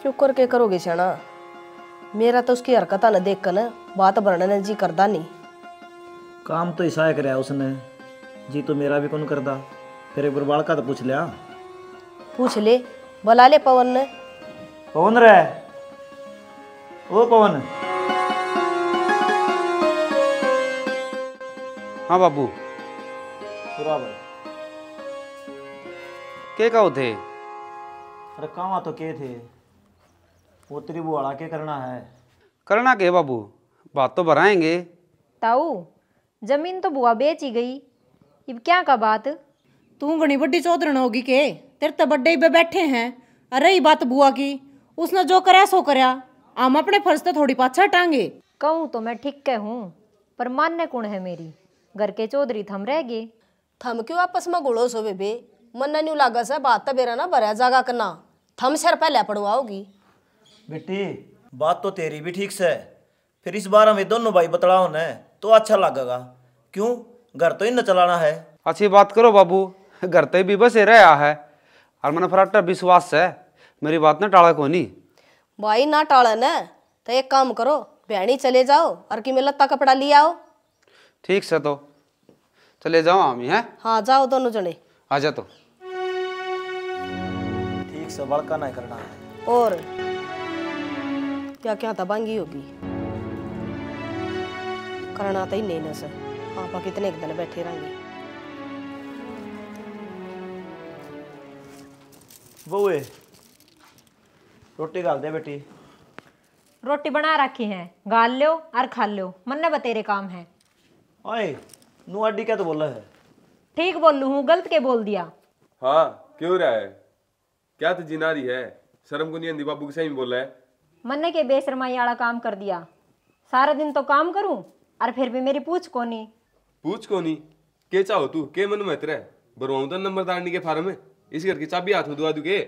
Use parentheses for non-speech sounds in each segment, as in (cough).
क्यों करके करोगे सेना मेरा तो उसकी हरकत न देख कर न बात भरने जी करता नहीं काम तो ईसा कराया उसने जी तो मेरा भी कौन करता फिर एक बार का तो पूछ लिया पूछ ले बुला ले पवन ने पवन रे ओ पवन हाँ बाबू के कहो थे अरे कहा तो के थे पोतरी बुआड़ा के करना है करना के बाबू बात तो भराएंगे ताऊ जमीन तो बुआ बेच ही गई इब क्या का बात तू घनी बड्डी चौधरी होगी के तेरे तो बड्डे ही बैठे हैं अरे ये बात बुआ की उसने जो करा सो करा हम अपने फर्ज तो थोड़ी पाछा टांगे कहूँ तो मैं ठीक कह हूँ पर मान्य कौन है मेरी घर के चौधरी थम रह गए थम क्यों आपस में गुड़ो सो बेबे मन न्यू लागा से बात तो बेरा ना भरया जागा करना थम सर पहले पड़वाओगी बेटी बात तो तेरी भी ठीक से फिर इस बार हमें दोनों भाई बतलाओ न तो अच्छा लगेगा क्यों घर तो ही न चलाना है अच्छी बात करो बाबू घर तो भी बस रहा है और मैंने फराटा विश्वास है मेरी बात ना टाला को नहीं भाई ना टाला न तो एक काम करो बहनी चले जाओ और कि मैं लत्ता कपड़ा ले आओ ठीक से तो चले जाओ हम ही है हाँ जाओ दोनों जने आ जा तो ठीक से बड़का नहीं करना है और क्या क्या दबांगी तो होगी करना तो ही नहीं ना सर आपा कितने एक दिन बैठे रहेंगे बहुए रोटी गाल दे बेटी रोटी बना रखी है गाल लो और खा लो मन ने बतेरे काम है ओए नुआडी क्या तो बोला है ठीक बोलू लू हूँ गलत के बोल दिया हाँ क्यों रहा है क्या तो जिना रही है शर्म को नहीं बाबू के सही बोला है मन्ने के बेशरमाई आला काम कर दिया सारा दिन तो काम करूं और फिर भी मेरी पूछ कोनी पूछ कोनी के चाहो तू के मन में तेरे बरवाऊं तो नंबर दारनी के फार्म में इस घर की चाबी हाथ में दुआ दूगे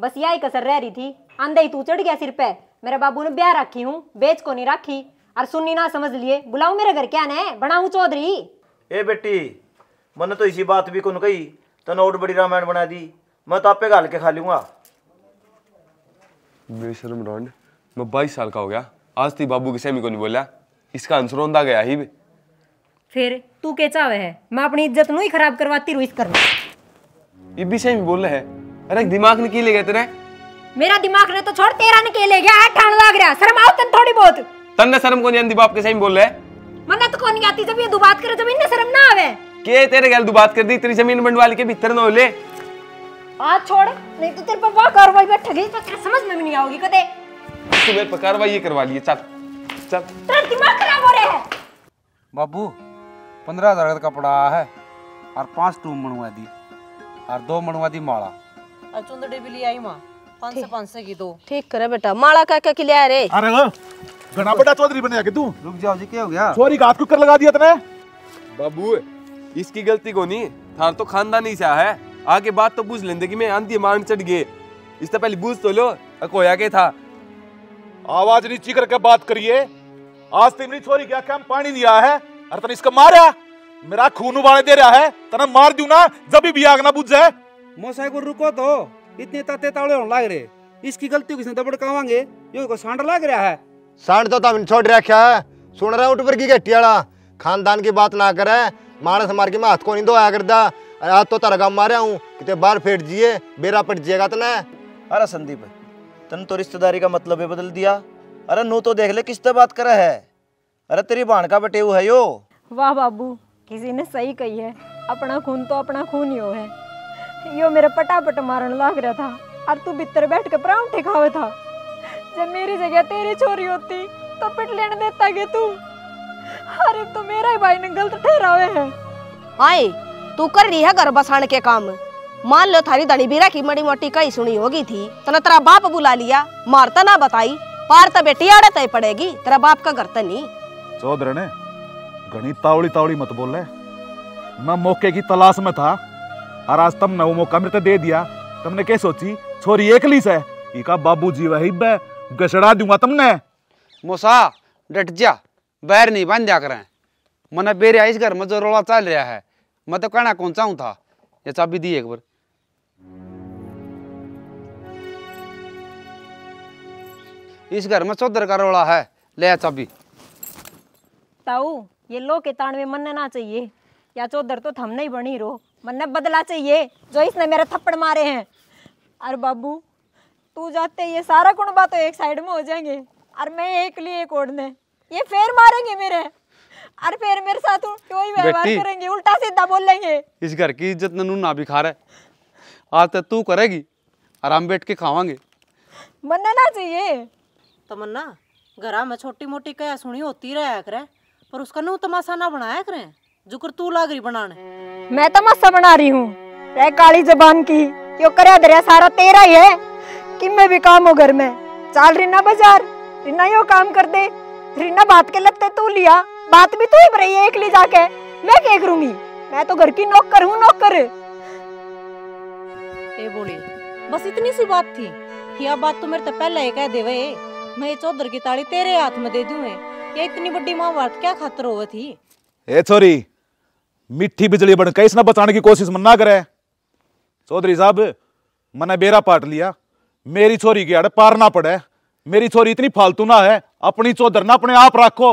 बस यही कसर रह रही थी आंधे ही तू चढ़ गया सिर पे मेरे बाबू ने ब्याह रखी हूँ बेच को नहीं रखी और सुननी ना समझ लिए बुलाऊ मेरे घर क्या ने बनाऊ चौधरी ए बेटी मन तो इसी बात भी कौन कही तो नोट बड़ी रामायण बना दी मैं तो आपे गाल के खा लूंगा बेशरम रांड मैं बाईस साल का हो गया आज ती बाबू किसे मेरे को नहीं बोला इसका आंसर होता गया ही फिर तू कैसा हुआ है मैं अपनी इज्जत नु ही खराब करवाती रू इस कर ये भी सही बोल रहे है अरे दिमाग ने की ले गए तेरे मेरा दिमाग ने तो छोड़ तेरा ने के ले गया ठाण लाग रहा शर्म आओ तन थोड़ी बहुत तन्ने शर्म को नहीं आंदी बाप के सही बोल रहे मन तो कोनी आती जब ये बात करे जब इन्हें शर्म ना आवे के तेरे गल बात कर दी तेरी जमीन बंडवाल के भीतर ना ले आज छोड़ नहीं तो तेरे पापा कार्रवाई बैठ गई तो समझ में भी नहीं आओगी कदे तू मेरे कार्रवाई करवा लिए चल चल तेरा दिमाग खराब हो रहा है बाबू पंद्रह हजार का तो कपड़ा है और पांच टूम मनवा दी और दो मनवा दी माला अचुंद भी ले आई मां पांच से पांच से की दो ठीक करे बेटा माला का क्या रे अरे चौधरी तू रुक जाओ जी क्या हो गया हाथ को कर लगा दिया तने बाबू इसकी गलती को नहीं थार तो खानदानी से है आगे बात तो पूछ लेंगे कि मैं आंधी मान चढ़ गए इससे पहले पूछ तो लो कोया के था आवाज नीची करके बात करिए आज तो छोरी क्या क्या पानी नहीं आया है अरे तने इसको मारा मेरा खून उबाले दे रहा है तना मार दू ना जब भी आग ना बुझ जाए मोसा को रुको तो इतने ताते ताड़े होने लग रहे इसकी गलती किसने दबड़ कावांगे यो को सांड लग रहा है सांड तो तमने छोड़ रखा है सुन रहा उठ पर की गट्टी वाला खानदान की बात ना करे मानस मार के मैं हाथ को नहीं दो करदा करता अरे हाथ तो तरगा हूं हूँ कितने बार फेट जिए बेरा पट जिएगा तने तो अरे संदीप तन तो रिश्तेदारी का मतलब है बदल दिया अरे नू तो देख ले किस तरह बात करा है अरे तेरी भाण का बटे है यो वाह बाबू किसी ने सही कही है अपना खून तो अपना खून यो है यो मेरा पटापट मारन लाग रहा था और तू भीतर बैठ के पराउंठे खावे था जब मेरी जगह तेरी छोरी होती तो पिट लेने देता गे तू अरे तो मेरा ही भाई ने गलत ठहरावे है हाय तू कर रही है घर बसाने के काम मान लो थारी धनी बीरा की मड़ी मोटी कई सुनी होगी थी तने तेरा बाप बुला लिया मारता ना बताई पार तो बेटी आड़े तय पड़ेगी तेरा बाप का घर तो नहीं चौधरी ने गणित तावड़ी तावड़ी मत बोल रहे मैं मौके की तलाश में था और आज तुम नव मौका मेरे दे दिया तुमने क्या सोची छोरी एक ली से इका बाबू जी वही बे गसड़ा दूंगा तुमने मोसा डट जा बैर नहीं बन जा करें मना बेरिया इस घर में जो रोला चल रहा है मैं तो कहना कौन चाहूँ था ये चाबी दी एक बार इस घर में चौधर का रोड़ा है ले चाबी ताऊ ये लो के ताण में मनना चाहिए या चौधर तो थम नहीं बनी रो मन्ने बदला चाहिए जो इसने मेरे थप्पड़ मारे हैं अरे बाबू तू जाते ये सारा कुणबा तो एक साइड में हो जाएंगे और मैं एक लिए एक ओढ़ने ये फेर मारेंगे मेरे और फिर मेरे साथ क्यों ही व्यवहार करेंगे उल्टा सीधा बोलेंगे इस घर की इज्जत नू ना भी खा रहा आज तक तो तू करेगी आराम बैठ के खावांगे मनना चाहिए तमन्ना घरा में छोटी मोटी कया सुनी होती रहा करे पर उसका नू तमाशा ना बनाया करे जुकर तू लाग रही बनाने मैं तमाशा बना रही हूँ काली जबान की क्यों करे दरिया सारा तेरा ही है कि मैं भी काम हो घर में चाल रिना बाजार रिना यो काम कर दे रिना बात के लगते तू लिया बात भी तू ही रही है एक ली जाके मैं क्या करूंगी मैं तो घर की नौकर हूँ नौकर ए बोली बस इतनी सी बात थी कि बात तो मेरे तो पहले ही कह देवे मैं चौधर की ताली तेरे हाथ में दे दूं ये इतनी बड़ी महाभारत क्या खतर हो थी ए छोरी मिठी बिजली बन कैसे ना बचाने की कोशिश मन ना करे चौधरी साहब मैंने बेरा पाट लिया मेरी छोरी की अड़ पार ना पड़े मेरी छोरी इतनी फालतू ना है अपनी चौधर ना अपने आप रखो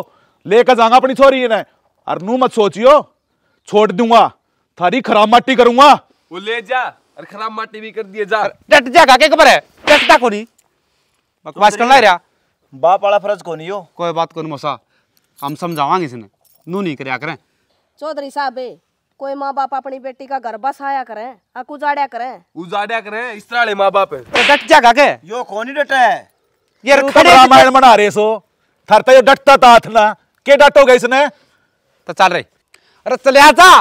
लेकर जाऊंगा अपनी छोरी ने अरे नू मत सोचियो छोड़ दूंगा थारी खराब माटी करूंगा वो ले जा अरे खराब माटी भी कर दिए जा डट जा का के खबर है डट जा कोनी बकवास करना रे बाप वाला फर्ज को नहीं हो कोई बात को मोसा हम समझावांगे इसने नू नहीं कराया करें चौधरी साहब कोई माँ बाप अपनी बेटी का घर बसाया करे अक उजाड़िया करे उजाड़िया करे इस तरह माँ बाप है यो कौन ही डटा है ये रामायण बना रहे सो थरता ये डटता था ना के डट हो गए इसने तो चल रही अरे चले आ जा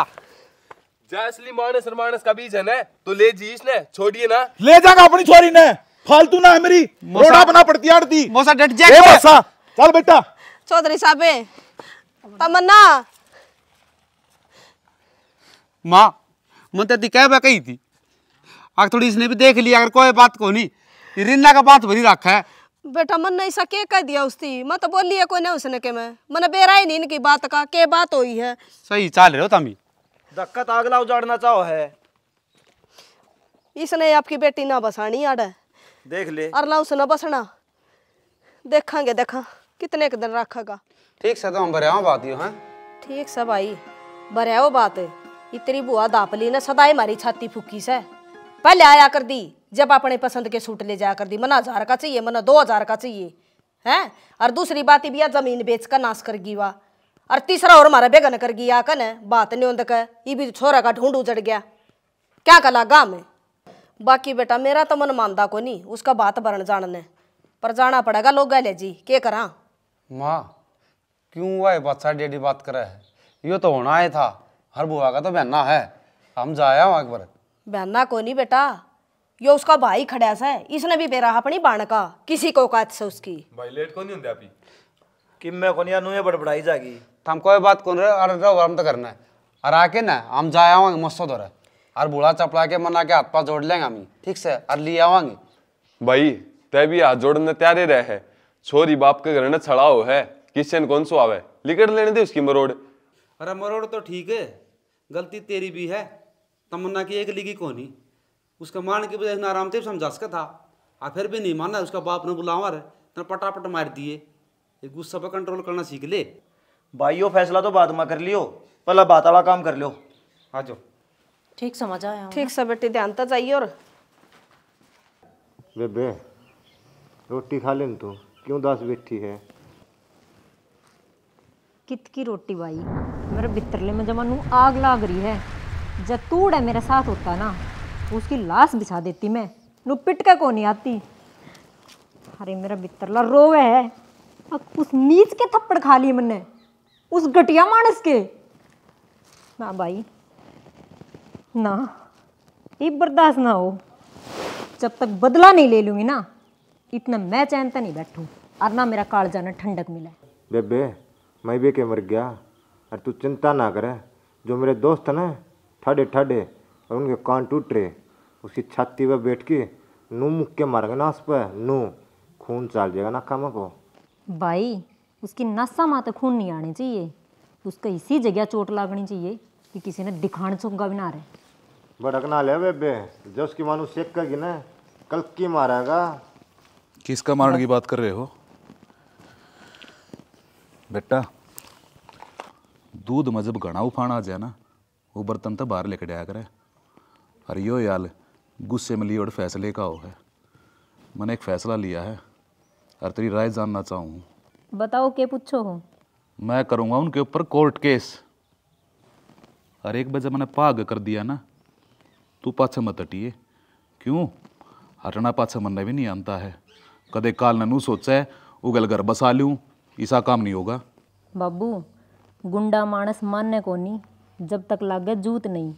जैसली मानस मानस का बीज है ना तो ले जी इसने छोड़िए ना ले जाएगा अपनी छोरी ने फालतू ना है मेरी रोड़ा बना पड़ती यार दी मोसा डट जाए मोसा चल बेटा चौधरी साहब तमन्ना माँ मन तो कह बा कही थी आग थोड़ी इसने भी देख लिया अगर कोई बात को नहीं रिन्ना का बात भरी रखा है बेटा मन नहीं सके कह दिया उसकी मैं तो बोली है कोई नहीं उसने के मैं मैंने बेरा ही नहीं इनकी बात का के बात हुई है सही चाल रहे हो तमी धक्का अगला उजाड़ना चाहो है इसने आपकी बेटी ना बसानी आड़ है देख ले और अरला उसने बसना देखेंगे देखा कितने के दिन रखेगा ठीक से तो हम बरियाओ बात यो हैं ठीक से भाई बरियाओ बात इतनी बुआ दापली ने सदाई मारी छाती फूकी से पहले आया कर दी जब अपने पसंद के सूट ले जाया कर दी मना हजार का चाहिए मना दो हजार का चाहिए हैं और दूसरी बात भी जमीन बेच कर नाश कर गई वाह और तीसरा और मारा बेगन कर गई कन बात नहीं का ये भी छोरा का ढूंढ उजड़ गया क्या कला गा में बाकी बेटा मेरा तो मन मानता को नहीं उसका बात भरण जानने पर जाना पड़ेगा लोग गले जी के करा माँ क्यों हुआ बात बादशाह डेडी बात करे है यो तो होना है था हर बुआ का तो बहना है हम जाया वहां पर बहना को नहीं बेटा यो उसका भाई खड़ा सा इसने भी बेरा अपनी बाण का किसी को कात से उसकी भाई लेट को नहीं होंगे अभी कि मैं को नहीं अनुए बड़बड़ाई जागी तो हम कोई बात कौन रहे अरे रहो हम तो करना है और आके ना हम जाया वहां मस्त हो तो रहा और बुढ़ा चपड़ा के मना के हाथ पास जोड़ लेंगे हम ठीक से और ले आवागे भाई ते भी हाथ जोड़ने त्यारे रहे है छोरी बाप के घर ने हो है किशन कौन सो आवे लिकट लेने दे उसकी मरोड़ अरे मरोड़ तो ठीक है गलती तेरी भी है तमन्ना की एक लिखी ही उसका मान के बजाय आराम से समझा सका था आ फिर भी नहीं माना उसका बाप ने बुलावा रहे तो पटापट मार दिए एक गुस्सा पर कंट्रोल करना सीख ले यो फैसला तो बाद में कर लियो पहला बात वाला काम कर लियो आ जाओ ठीक समझ आया ठीक से बेटी ध्यान तो चाहिए और बेबे रोटी खा ले तू क्यों दास बैठी है कित की रोटी भाई मेरे बितरले में जमा नू आग लाग रही है जतूड़ है मेरे साथ होता ना उसकी लाश बिछा देती मैं नू पिट को नहीं आती अरे मेरा बितरला रोवे है उस नीच के थप्पड़ खा लिए मैंने उस घटिया मानस के ना भाई ना ये बर्दाश्त ना हो जब तक बदला नहीं ले लूंगी ना इतना मैं चैनता नहीं बैठू और ना मेरा काल जाना ठंडक मिला बेबे मैं भी मर गया और तू चिंता ना करे जो मेरे दोस्त ना ठाडे ठाडे और उनके कान टूट रहे उसकी छाती पर बैठ के नू मुक्के मारेगा ना उस पर नू खून चाल जाएगा ना काम को भाई उसकी नसा माँ तो खून नहीं आने चाहिए उसका इसी जगह चोट लागनी चाहिए कि किसी ने दिखाने चौंका भी ना रहे भड़कना ले बेबे जब उसकी मानू सेक करगी ना कल की मारेगा किसका मारने की बात कर रहे हो बेटा दूध मजब घना उफाना आ जाए ना वो बर्तन तो बाहर लेके जाया करे अरे यो याल गुस्से में लिए और फैसले का हो है मैंने एक फैसला लिया है और तेरी राय जानना चाहूँ बताओ के पूछो हो मैं करूँगा उनके ऊपर कोर्ट केस और एक बजे मैंने पाग कर दिया ना तू पाछे मत हटिए क्यों हटना पाछे मन भी नहीं आता है कदे काल ननू सोचे उगल घर बसा लूँ ऐसा काम नहीं होगा बाबू गुंडा मानस मानने को नहीं जब तक लागे जूत नहीं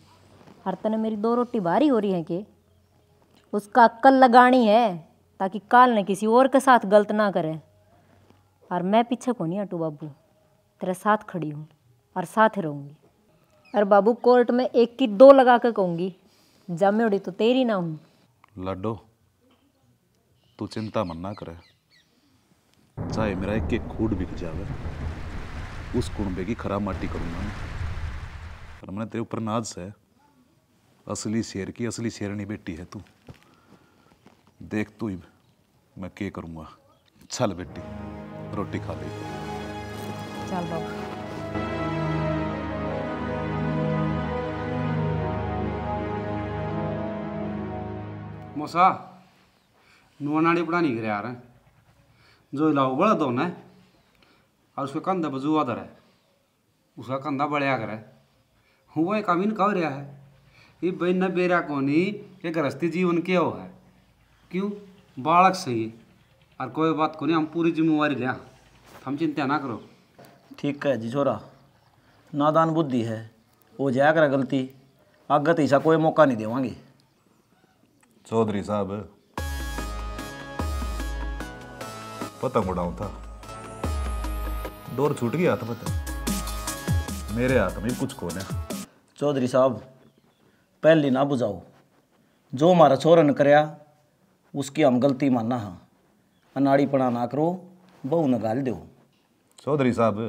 हर तने मेरी दो रोटी भारी हो रही है कि उसका अक्कल लगानी है ताकि काल ने किसी और के साथ गलत ना करे और मैं पीछे को नहीं हटू बाबू तेरे साथ खड़ी हूँ और साथ रहूँगी अरे बाबू कोर्ट में एक की दो लगा कर कहूँगी उड़ी तो तेरी ना हूँ लड्डो तू चिंता मन ना करे चाहे मेरा एक एक खूड बिक जावे उस कुंबे की खराब माटी करूंगा पर मैंने तेरे ऊपर नाज है असली शेर की असली शेरनी बेटी है तू देख तू ही मैं के करूंगा चल बेटी रोटी खा ले चल बाबू नाड़ी नुआनाड़ी नहीं करे यार जो लाओ बड़ा दोन है और उसका कंधा बजुआ दर है उसका कंधा बढ़िया करे हूँ वो अमीन कह रहा है ये भाई न बेरा नहीं ये गृहस्थी जीवन के हो है क्यों बालक सही है और कोई बात को नहीं हम पूरी जिम्मेवारी लिया हम चिंता ना करो ठीक है जी छोरा नादान बुद्धि है हो जाया करा गलती आगत ऐसा कोई मौका नहीं देवांगे चौधरी साहब पतंग उड़ाऊ था डोर छूट गया हाथ पता मेरे हाथ में कुछ कौन है चौधरी साहब पहली ना बुझाओ जो हमारा छोरन करया उसकी हम गलती मानना हाँ अनाड़ीपना ना करो बहु न गाल दो चौधरी साहब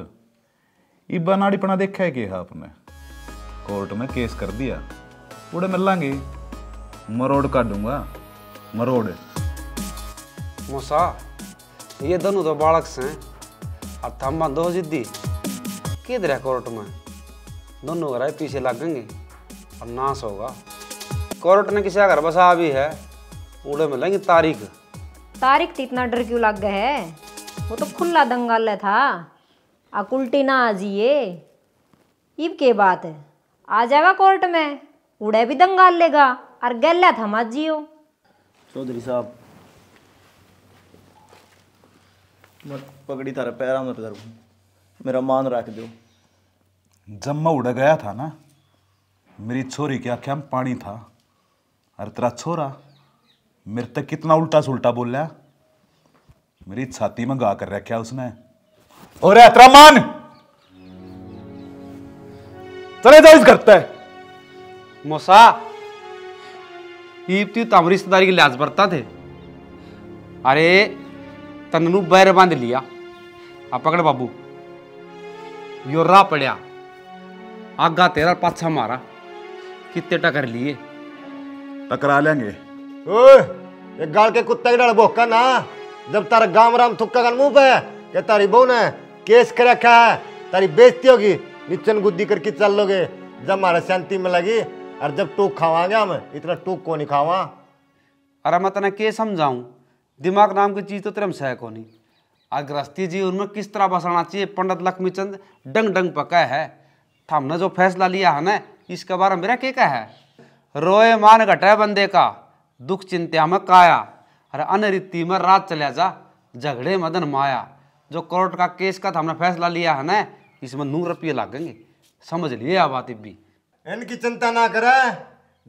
इब्बा नाड़ीपना देखा है कि आपने कोर्ट में केस कर दिया उड़े मिल लांगे मरोड़ का दूंगा मरोड़ मूसा ये दोनों तो बालक से और थम्मा दो जिद्दी किधर है कोर्ट में दोनों घर पीछे लगेंगे और नाश होगा कोर्ट ने किसी घर बसा भी है उड़े में लेंगे तारीख तारीख तो इतना डर क्यों लग गए है वो तो खुला दंगाल था अब उल्टी ना आ जिए इब के बात है आ जाएगा कोर्ट में उड़े भी दंगाल लेगा और गल्ला थमा जियो चौधरी साहब मत पकड़ी थारा पैरा मत करो मेरा मान रख दो जब मैं उड़ गया था ना मेरी छोरी क्या क्या पानी था अरे तेरा छोरा मेरे तक कितना उल्टा सुल्टा बोल लिया मेरी छाती में गा कर रखा उसने और तेरा मान चले जाओ इस घर पे मोसा ઈ ती तो हमारी रिश्तेदारी के लिहाज बरता थे अरे तन्नू बैर बांध लिया आप पकड़ बाबू यो रा पड़िया आगा तेरा पाछा मारा कितने टकर लिए टकरा लेंगे ओए गाल के कुत्ते के भोका ना जब तारा गाम राम थुक्का का मुंह पे के तारी बहू ने केस कर रखा है तारी बेइज्जती होगी निचन गुद्दी करके चल लोगे जब मारा शांति में लगी और जब टूक खावा गया मैं इतना टूक को नहीं खावा अरे मैं तेना के समझाऊ दिमाग नाम की चीज़ तो तेरे में सह को नहीं और गृहस्थी जीवन किस तरह बसाना चाहिए पंडित लक्ष्मी चंद डंग डंग पका है हमने जो फैसला लिया है ना इसके बारे में मेरा क्या कह है रोए मान घटे बंदे का दुख चिंता में काया अरे अनरीति में रात चलिया जा झगड़े मदन माया जो कोर्ट का केस का था हमने फैसला लिया है ना इसमें नू रुपये लागेंगे समझ लिए आप बात भी इनकी चिंता ना करे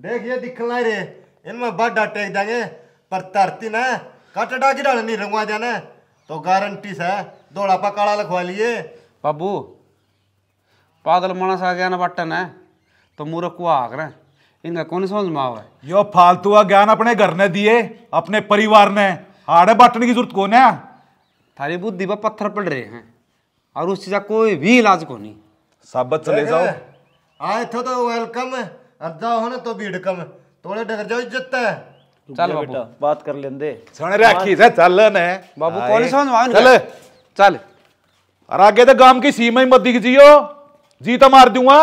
देख ये दिखला रे इनमें बाडा टेक देंगे पर धरती ने कटडा डाल नहीं रंगवा जाने तो गारंटी से दौड़ा पा काला लिखवा लिए बाबू पागल मनस आ गया ना बटन है तो मूर्ख को आग रहे इनका कौन समझ में आवे यो फालतू का ज्ञान अपने घर ने दिए अपने परिवार ने हाड़े बटने की जरूरत कौन है थारी बुद्धि पर पत्थर पड़ रहे हैं और उस चीज का कोई भी इलाज को नहीं साबत चले जाओ आए हाँ, थे तो वेलकम है होने तो भीड़ कम थोड़े डगर जाओ इज्जत है चल बेटा बात कर लेंदे सुन राखी से चल ने बाबू कौन सा मान चल चल अरे आगे तो गांव की सीमा ही मत दिख जियो जी तो मार दूंगा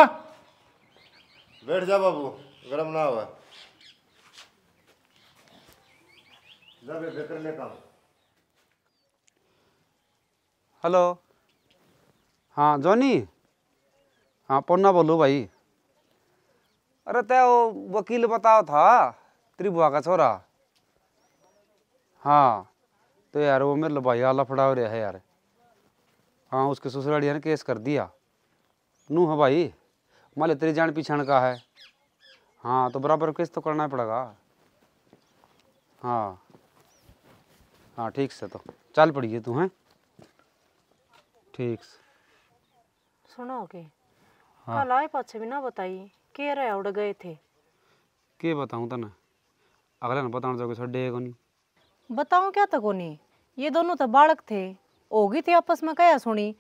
बैठ जा बाबू गरम ना हुआ हेलो हाँ जॉनी हाँ पन्ना बोलो भाई अरे ते वो वकील बताओ था त्रिभुआ का छोरा हाँ तो यार वो मेरे भाई आला फड़ा रहा है यार हाँ उसके ससुरालिया ने केस कर दिया नू है भाई माले तेरी जान पहचान का है हाँ तो बराबर केस तो करना पड़ेगा हाँ हाँ ठीक से तो चल पड़ी है तू हैं ठीक से सुनो के हाँ। कल आए पाछे भी ना बताई के रहे उड़ गए थे के बताऊं तना अगला ना बताऊं जाके तो छड़े कोनी बताऊं क्या तक तो कोनी ये दोनों तो बालक थे होगी थी आपस में कया सुनी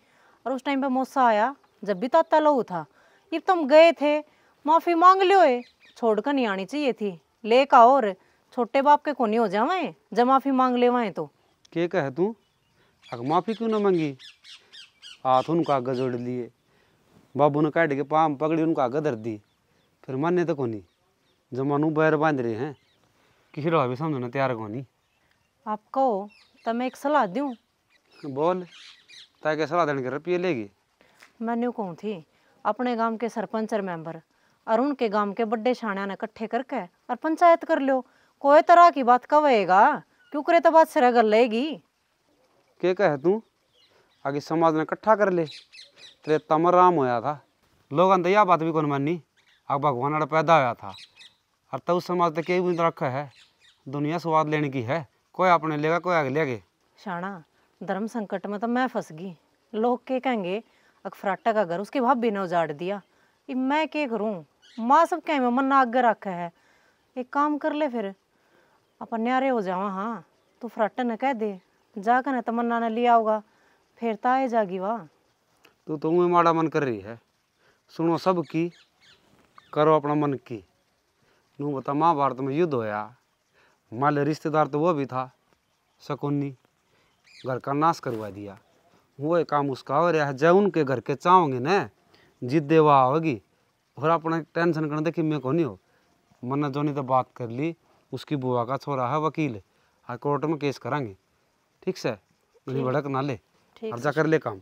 और उस टाइम पे मौसा आया जब भी ताता लहू था इब तुम तो गए थे माफी मांग लियो है छोड़ कर नहीं आनी चाहिए थी ले का और छोटे बाप के कोनी हो जावाए जब माफी मांग लेवाए तो के कह तू अगर माफी क्यों ना मांगी हाथ उनका गजोड़ लिए बाबू ने काट के पाम पकड़ी उनको आगे धर दी फिर मानने तो कोनी जमानू बैर बांध रहे हैं किसी भी समझना तैयार कोनी आप कहो तो मैं एक सलाह दूँ बोल ताकि सलाह देने के रुपये लेगी मैं न्यू कहूँ थी अपने गांव के सरपंच और मेंबर और उनके गांव के बड़े छाणिया ने इकट्ठे करके और पंचायत कर लो कोई तरह की बात कवेगा क्यों करे तो बात सिरा कर लेगी के कहे तू आगे समाज ने इकट्ठा कर ले त्रेता में राम होया था लोग यह बात भी कौन मानी अब भगवान पैदा होया था और तब समाज तक यही बुझ रखा है दुनिया स्वाद लेने की है कोई अपने लेगा कोई आगे लेगे शाना धर्म संकट में तो मैं फंस गई लोग के कहेंगे अकफराटा का घर उसके भाभी ने उजाड़ दिया मैं के करूँ माँ सब कहें मैं मन्ना आगे रखा है एक काम कर ले फिर अपन न्यारे हो जावा हाँ तू तो फराटा ने कह दे जाकर तमन्ना ने लिया होगा फिर ताए जागी वाह तू तो ऊँ माड़ा मन कर रही है सुनो सब की करो अपना मन की नू बता महाभारत में युद्ध होया माले रिश्तेदार तो वो भी था शकुन्नी घर का नाश करवा दिया वो एक काम उसका हो रहा है जब उनके घर के चाहोगे न जिद देवा होगी और अपने टेंशन करने देखिए मैं नहीं हो मन्ना जोनी तो बात कर ली उसकी बुआ का छोरा है वकील हाई कोर्ट में केस करांगे ठीक से भड़क ना ले अर्जा कर ले काम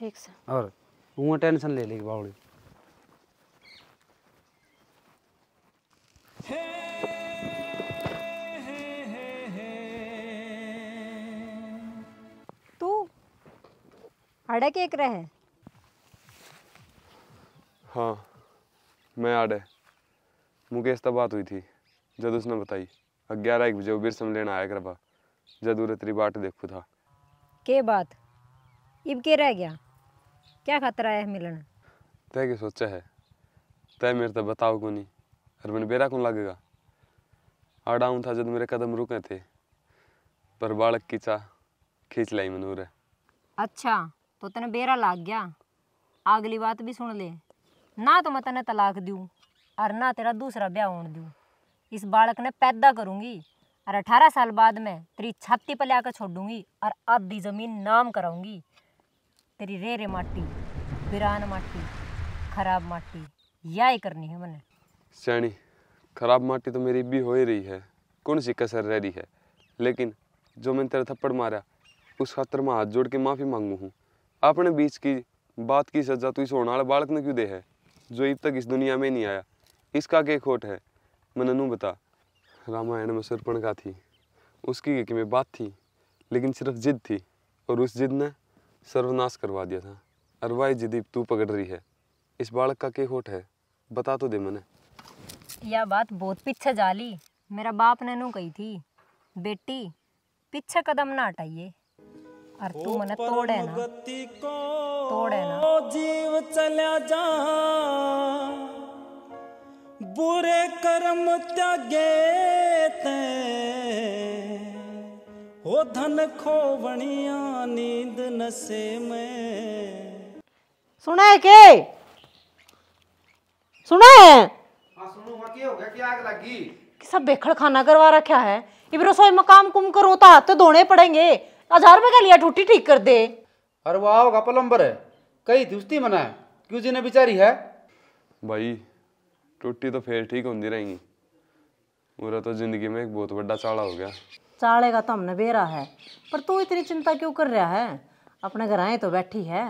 ठीक से और वो टेंशन ले लेगी बावड़ी तू अड़े के एक रहे हाँ मैं आड़े मुकेश तब बात हुई थी जब उसने बताई ग्यारह एक बजे बिरसम लेना आया करबा जदूर तेरी बाट देखू था के बात इब के रह गया क्या खतरा है मिलन तय के सोचा है तय मेरे तो बताओ को नहीं और मैंने बेरा कौन लगेगा अड़ाऊँ था जब मेरे कदम रुके थे पर बालक की चाह खींच लाई मनूर है अच्छा तो तने बेरा लाग गया अगली बात भी सुन ले ना तो मैं तने तलाक दू और ना तेरा दूसरा ब्याह होने दूँ इस बालक ने पैदा करूंगी और अठारह साल बाद में तेरी छाती पर लिया कर छोड़ और आधी जमीन नाम कराऊंगी तेरी रेरे माटी बिरान माटी खराब माटी या ही करनी है मैंने सैनी खराब माटी तो मेरी भी हो ही रही है कौन सी कसर रह रही है लेकिन जो मैंने तेरा थप्पड़ मारा उस खातर मैं हाथ जोड़ के माफ़ी मांगू हूँ अपने बीच की बात की सजा तू इस होने वाले बालक ने क्यों दे है जो अब तक इस दुनिया में नहीं आया इसका के खोट है नू बता रामायण में सरपण का थी उसकी में बात थी लेकिन सिर्फ जिद थी और उस जिद ने सर्वनाश करवा दिया था अरवाई जदीप तू पकड़ रही है इस बालक का के होठ है बता तो दे मैंने यह बात बहुत पीछे जाली मेरा बाप ने नू कही थी बेटी पीछे कदम ना हटाइए और तू मने तोड़े ना तोड़े ना जीव चला जा बुरे कर्म त्यागे हो धन खोवणिया नींद नशे में सुने के सुने हाँ, हाँ, कि सब बेखड़ खाना करवा रखा है इब रसोई में कुम करो ता तो धोने पड़ेंगे हजार रुपए का लिया टूटी ठीक कर दे अरे वो आओगा प्लम्बर है कई दुस्ती मना है क्यों जी ने बेचारी है भाई टूटी तो फिर ठीक होती रहेंगी मेरा तो जिंदगी में एक बहुत बड़ा चाड़ा हो गया चालेगा तो हमने बेरा है पर तू इतनी चिंता क्यों कर रहा है अपने घर आए तो बैठी है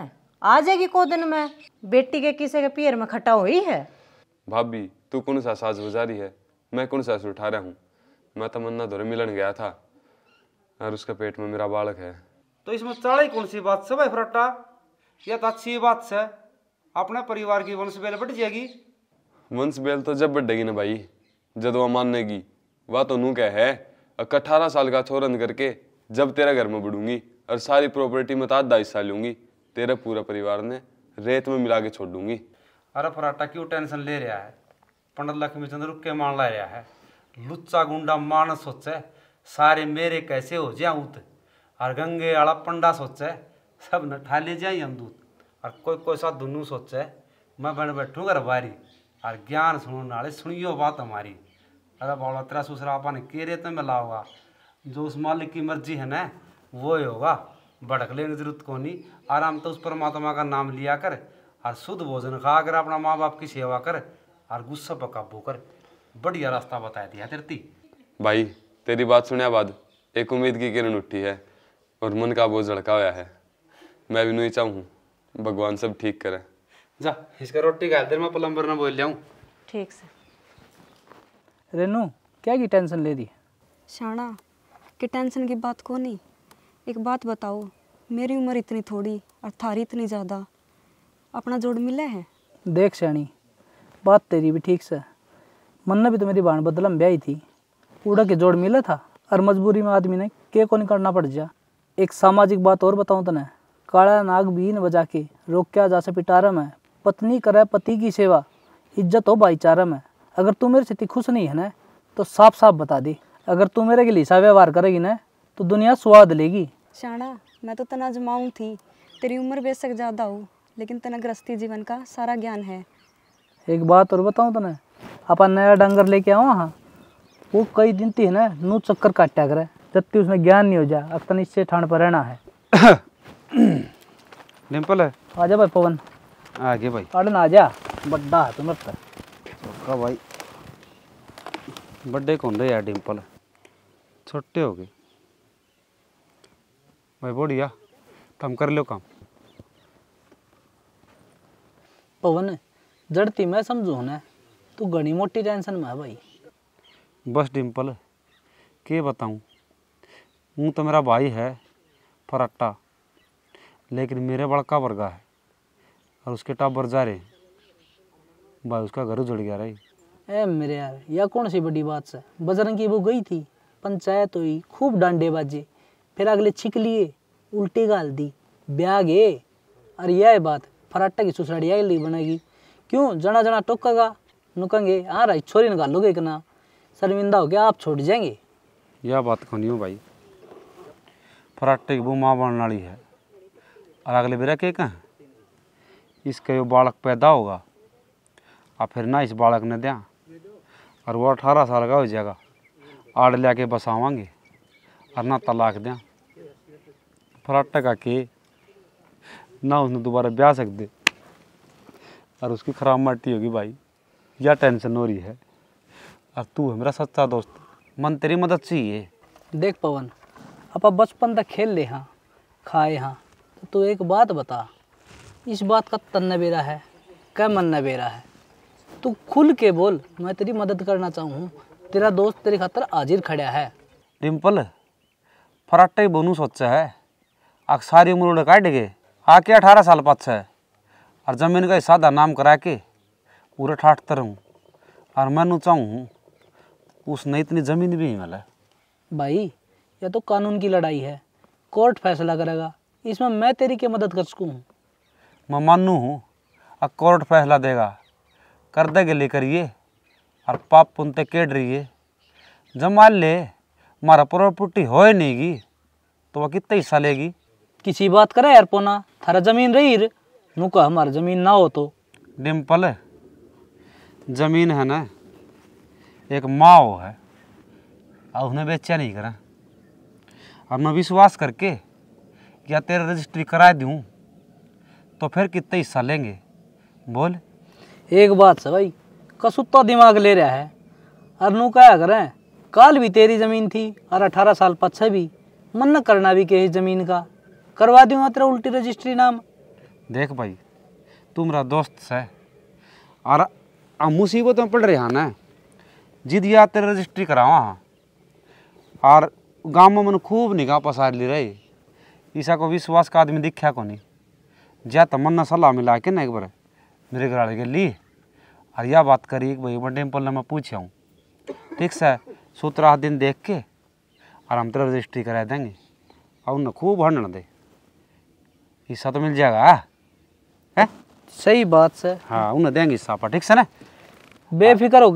आ जाएगी को दिन में बेटी के किसी के पियर में खटा हुई है भाभी तू कौन सा साज बजा रही है मैं कौन सा उठा रहा हूँ मैं तमन्ना तो धोरे मिलन गया था और उसके पेट में मेरा बालक है तो इसमें चाड़ी कौन सी बात से भाई फरट्टा यह तो अच्छी बात से अपने परिवार की वंश बेल बढ़ जाएगी वंश बेल तो जब बढ़ेगी ना भाई जब वह मानेगी वह तो नू क्या है अठारह साल का छोरन करके जब तेरा घर में बढ़ूंगी और सारी प्रॉपर्टी में दाई साल लूंगी तेरा पूरा परिवार ने रेत में मिला के छोड़ दूंगी अरे पराठा क्यों टेंशन ले रहा है पंडित लक्ष्मी चंद्र रुके मान ला रहा है लुच्चा गुंडा मानस सोचे सारे मेरे कैसे हो ऊत और गंगे वाला पंडा सोचे सब न ठा ले जाए हम और कोई कोई सा दोनों सोचे मैं बन बैठूँ घर बारी और ज्ञान सुनो नाले सुनियो बात हमारी अरे बोला तेरा ससुरा अपन के रेत में मिला होगा जो उस मालिक की मर्जी है ना वो ही होगा भटक लेने की जरूरत को नहीं आराम तो उस परमात्मा का नाम लिया कर और शुद्ध भोजन खा कर अपना माँ बाप की सेवा कर और गुस्सा पर काबू कर बढ़िया रास्ता बता दिया तेरती भाई तेरी बात सुने बाद एक उम्मीद की किरण उठी है और मन का बोझ झड़का हुआ है मैं भी नहीं चाहूँ भगवान सब ठीक करे जा इसका रोटी खा देर मैं प्लम्बर ना बोल जाऊँ ठीक से रेनू क्या की टेंशन ले दी शाना कि टेंशन की बात को नहीं एक बात बताओ मेरी उम्र इतनी थोड़ी और थारी इतनी ज़्यादा अपना जोड़ मिला है देख सैनी बात तेरी भी ठीक से मन्ना भी तो मेरी बाण बदलम ब्याई थी उड़ा के जोड़ मिला था और मजबूरी में आदमी ने के कौन करना पड़ जा एक सामाजिक बात और बताऊँ तने काला नाग बीन बजा के रोक क्या जा से पिटारा है पत्नी करे पति की सेवा इज्जत हो भाईचारा में अगर तू मेरे से खुश नहीं है ना तो साफ साफ बता दी अगर तू मेरे के लिए सा व्यवहार करेगी ना तो दुनिया स्वाद लेगी शाना मैं तो तना जमाऊ थी तेरी उम्र बेशक ज़्यादा हो लेकिन तना ग्रस्ती जीवन का सारा ज्ञान है एक बात और बताऊँ तना अपन नया डंगर लेके आओ हाँ वो कई दिन थी ना नू चक्कर काटा करे जब तक उसमें ज्ञान नहीं हो जाए अब तक इससे ठंड पर रहना है (coughs) डिम्पल है आजा भाई पवन आगे भाई अड़न आजा बड्डा है तुम्हारे सौखा भाई बड़े कौन दे यार डिम्पल छोटे हो गए भाई बढ़िया तुम तो कर लो काम पवन जड़ती मैं समझू ना तू घनी मोटी टेंशन में है भाई बस डिम्पल के बताऊं हूँ तो मेरा भाई है फरट्टा लेकिन मेरे बड़का वर्गा है और उसके टाबर जा रहे हैं भाई उसका घर उजड़ गया रही ए मेरे यार यह कौन सी बड़ी बात से बजरंग की वो गई थी पंचायत हुई खूब डांडे बाजे फिर अगले छिक लिए उल्टी गाल दी ब्याह गए अरे यह बात फराटा की के लिए बनेगी क्यों जना जना टोकेगा नुकेंगे हाँ रही छोरी निकालोगे इतना शर्मिंदा हो गया आप छोड़ जाएंगे यह बात खोनी हो भाई फराटे की वो माँ बनने वाली है और अगले बेरा के कहाँ इसका जो बालक पैदा होगा और फिर ना इस बालक ने दें और वो अठारह साल का हो जाएगा आड़ लिया के बसावे और ना तलाक दें फिर टका के ना उसने दोबारा ब्याह सकते और उसकी खराब मट्टी होगी भाई या टेंशन हो रही है और तू है मेरा सच्चा दोस्त मन तेरी मदद है देख पवन आप बचपन तक खेल ले हाँ खाए हाँ तो तू एक बात बता इस बात का तन नबेरा है क्या मन नबेरा है तू खुल के बोल मैं तेरी मदद करना चाहूँ तेरा दोस्त तेरी खातर हाजिर खड़ा है डिम्पल फराटे बोनू सोचा है आख सारी उम्र उड़े काट गए आके अठारह साल पाछ है और जमीन का हिस्सा नाम करा के पूरा ठाठतर हूँ और मैं नू चाहूँ उसने इतनी ज़मीन भी मिले भाई यह तो कानून की लड़ाई है कोर्ट फैसला करेगा इसमें मैं तेरी क्या मदद कर सकूँ मैं मानू हूँ और कोर्ट फैसला देगा करदे गले करिए और पाप पुनते केड रही है जमाल ले मारा प्रॉपर्टी हो नहीं गी तो वह कितने हिस्सा लेगी किसी बात करे यार पोना थारा जमीन रही नुका हमारा जमीन ना हो तो डिम्पल जमीन है ना एक माँ है और उन्हें बेचा नहीं करा और मैं विश्वास करके या तेरा रजिस्ट्री करा दूँ तो फिर कितने हिस्सा लेंगे बोल एक बात से भाई कसुत्ता तो दिमाग ले रहा है अर नू क्या करें काल भी तेरी ज़मीन थी और अठारह साल पछे भी मन न करना भी के ज़मीन का करवा दूँ तेरा उल्टी रजिस्ट्री नाम देख भाई तू दोस्त है और मुसीबत में पड़ रहा ना जिद या तेरे रजिस्ट्री करावा हाँ और गाँव में मन खूब निगाह पसार ली रही ईसा को विश्वास का आदमी दिखा को नहीं जा तो मन सलाह मिला के ना एक बार मिरगराड़गेली और यह बात करी भाई बड़े टेम्पल मैं पूछा हूँ ठीक से आठ दिन देख के और हम तेरा रजिस्ट्री करा देंगे और उन्हें खूब हंडन दे हिस्सा तो मिल जाएगा हाँ? है सही बात सर हाँ उन्हें देंगे हिस्सा पर ठीक से ना बेफिक्र हो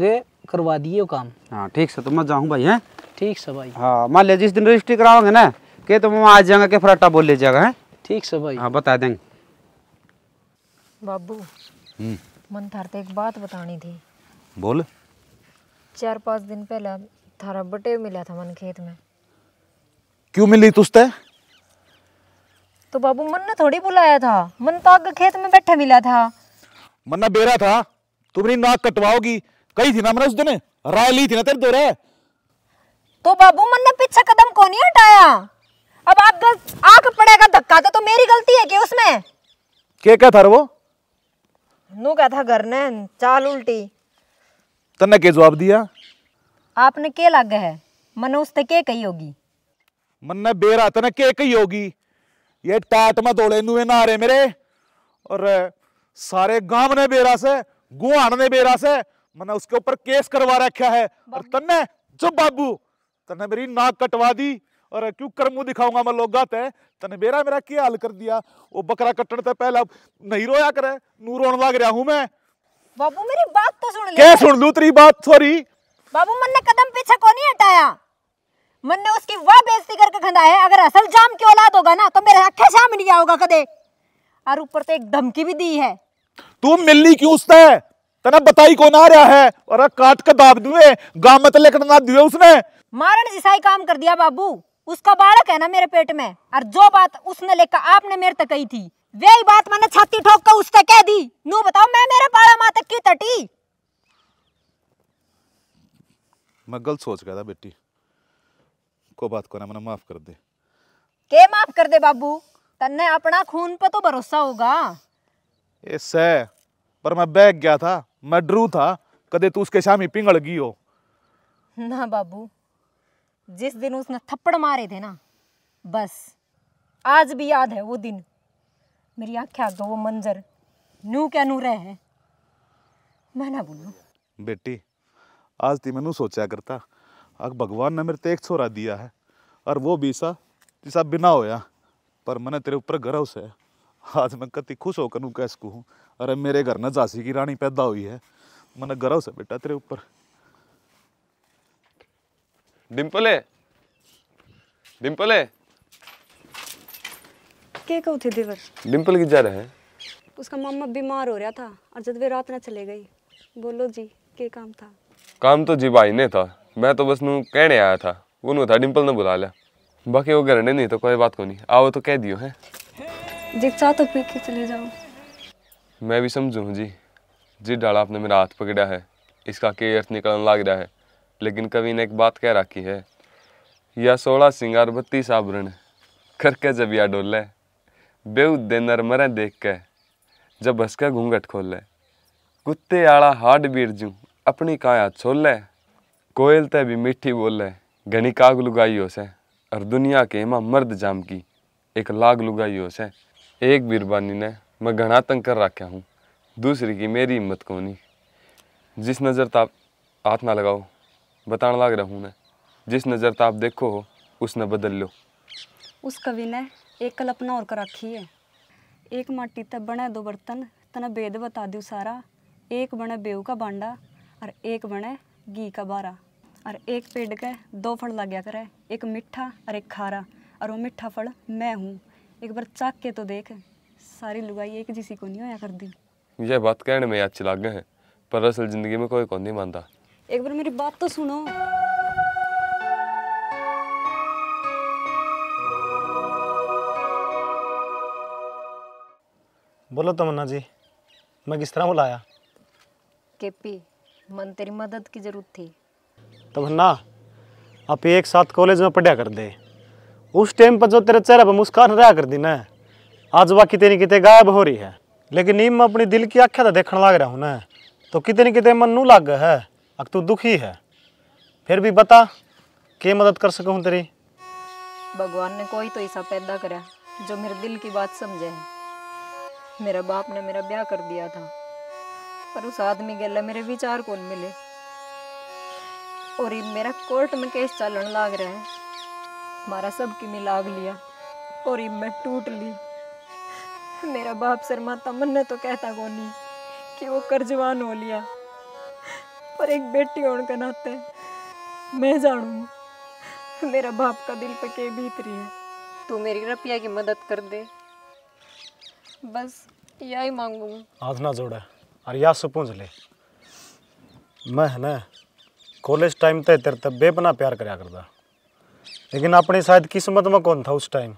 करवा दिए वो काम हाँ ठीक से तो मैं जाऊँ भाई है ठीक से भाई हाँ मान लिया जिस दिन रजिस्ट्री कराओगे ना के तुम तो वहाँ आ जाएंगे के फराटा बोल ले है ठीक से भाई हाँ बता देंगे बाबू मन थार एक बात बतानी थी बोल चार पांच दिन पहले थारा बटे मिला था मन खेत में क्यों मिली तुस्ते तो बाबू मन ने थोड़ी बुलाया था मन तो आगे खेत में बैठा मिला था मन ना बेरा था तुम्हारी नाक कटवाओगी कही थी ना मैंने उस दिन राय ली थी ना तेरे दोरे तो बाबू मन ने पीछे कदम को नहीं हटाया अब आप आग पड़ेगा धक्का तो, तो मेरी गलती है कि उसमें क्या क्या था वो नू क्या था घर चाल उल्टी तन्ने के जवाब दिया आपने के लग है मने उसने के कही होगी मन्ने बेरा तने के कही होगी ये टाट में दौड़े नुए नारे मेरे और सारे गांव ने बेरा से गुहान ने बेरा से मैंने उसके ऊपर केस करवा रखा है और तन्ने जो बाबू तन्ने मेरी नाक कटवा दी और क्यों कर कर्मू दिखाऊंगा मैं लोग गाते तने बेरा मेरा क्या हाल कर दिया वो बकरा कट्ट तो पहला नहीं रोया करे नू रोन लग रहा हूं मैं बाबू मेरी बात तो सुन ले क्या सुन लू तेरी बात थोड़ी बाबू मन ने कदम पीछे को नहीं हटाया मन ने उसकी वह बेइज्जती करके खंदा है अगर असल जाम की औलाद होगा ना तो मेरे अखे शाम नहीं आओगा कदे और ऊपर तो एक धमकी भी दी है तू मिलनी क्यों उसने तना बताई कौन आ रहा है और काट के दाब दुए गामत लेकर ना दिए उसने मारन ही काम कर दिया बाबू उसका बालक है ना मेरे पेट में और जो बात उसने लेकर आपने मेरे तक कही थी वही बात मैंने छाती ठोक कर उससे कह दी नू बताओ मैं मेरे बाला माँ तक की तटी मैं गलत सोच गया था बेटी को बात को ना मैंने माफ कर दे के माफ कर दे बाबू तन्ने अपना खून पे तो भरोसा होगा ऐसे पर मैं बैग गया था मैं डरू था कदे तू उसके सामने पिंगल गई हो ना बाबू जिस दिन उसने थप्पड़ मारे थे ना बस आज भी याद है वो दिन मेरी आख्या का वो मंजर नू क्या नू रह है मैं ना बोलूँ बेटी आज ती मैनू सोचा करता अग भगवान ने मेरे ते एक छोरा दिया है और वो बीसा जिसा बिना होया पर मैंने तेरे ऊपर गर्व से आज मैं कति खुश होकर कह सकूँ अरे मेरे घर न जासी की रानी पैदा हुई है मैंने गर्व से बेटा तेरे ऊपर डिंपल है के कहो थे देवर डिम्पल की जा रहा है उसका मामा बीमार हो रहा था और जब वे रात ना चले गई बोलो जी के काम था काम तो जी भाई ने था मैं तो बस नू कहने आया था उन्होंने था डिंपल ने बुला लिया बाकी वो घर नहीं तो कोई बात को नहीं आओ तो कह दियो है जी चाह तो पी के चले जाओ मैं भी समझू जी जी डाला आपने मेरा हाथ पकड़ा है इसका के अर्थ निकलने लग रहा है लेकिन कवि ने एक बात कह रखी है या सोलह सिंगार बत्ती साबरण करके जब या डोले बेऊ दे नरमरे देख के जब हंस के घूंघट खोले कुत्ते आला हाड जू अपनी काया छोले कोयल ते भी मीठी बोले घनी काग लुगाई हो से और दुनिया के माँ मर्द जाम की एक लाग लुगाई हो से एक बीरबानी ने मैं घना तंग कर रखा हूँ दूसरी की मेरी हिम्मत को नहीं जिस नज़र ताप हाथ ना लगाओ बताने लग रहा हूँ मैं जिस नज़र तो आप देखो हो उसने बदल लो उस कवि ने एक कल्पना और कर रखी है एक माटी तब बने दो बर्तन तना भेद बता दू सारा एक बने बेऊ का बांडा और एक बने घी का बारा और एक पेड़ के दो फल लग गया करे एक मीठा और एक खारा और वो मीठा फल मैं हूँ एक बार चाक के तो देख सारी लुगाई एक जिसी को नहीं होया कर दी यह बात कहने में अच्छी लागे है पर असल जिंदगी में कोई कौन नहीं मानता एक बार मेरी बात तो सुनो बोलो तमन्ना जी मैं किस तरह बुलाया केपी मन तेरी मदद की जरूरत थी तमन्ना आप एक साथ कॉलेज में पढ़िया कर दे उस टाइम पर जो तेरे चेहरे पर मुस्कान रहा कर दी ना आज बाकी तेरी कितने गायब हो रही है लेकिन नीम अपनी दिल की आख्या तो देखने लग रहा हूँ ना तो कितने कितने मन नू लग है अब तू दुखी है फिर भी बता के मदद कर सकूं तेरी भगवान ने कोई तो ऐसा पैदा करा जो मेरे दिल की बात समझे मेरा बाप ने मेरा ब्याह कर दिया था पर उस आदमी गला मेरे विचार कौन मिले और ये मेरा कोर्ट में केस चलन लाग रहा है मारा सब की मिलाग लिया और ये मैं टूट ली मेरा बाप शर्मा ने तो कहता कौन नहीं कि वो कर्जवान हो लिया और एक बेटी होने का नाते मैं जानू मेरा बाप का दिल पे बीत रही है तू मेरी रपिया की मदद कर दे बस यही मांगू हाथ ना जोड़ा और या सुपूंज ले मैं है ना कॉलेज टाइम ते तेरे तब बेपना प्यार कराया करता लेकिन अपने शायद किस्मत में कौन था उस टाइम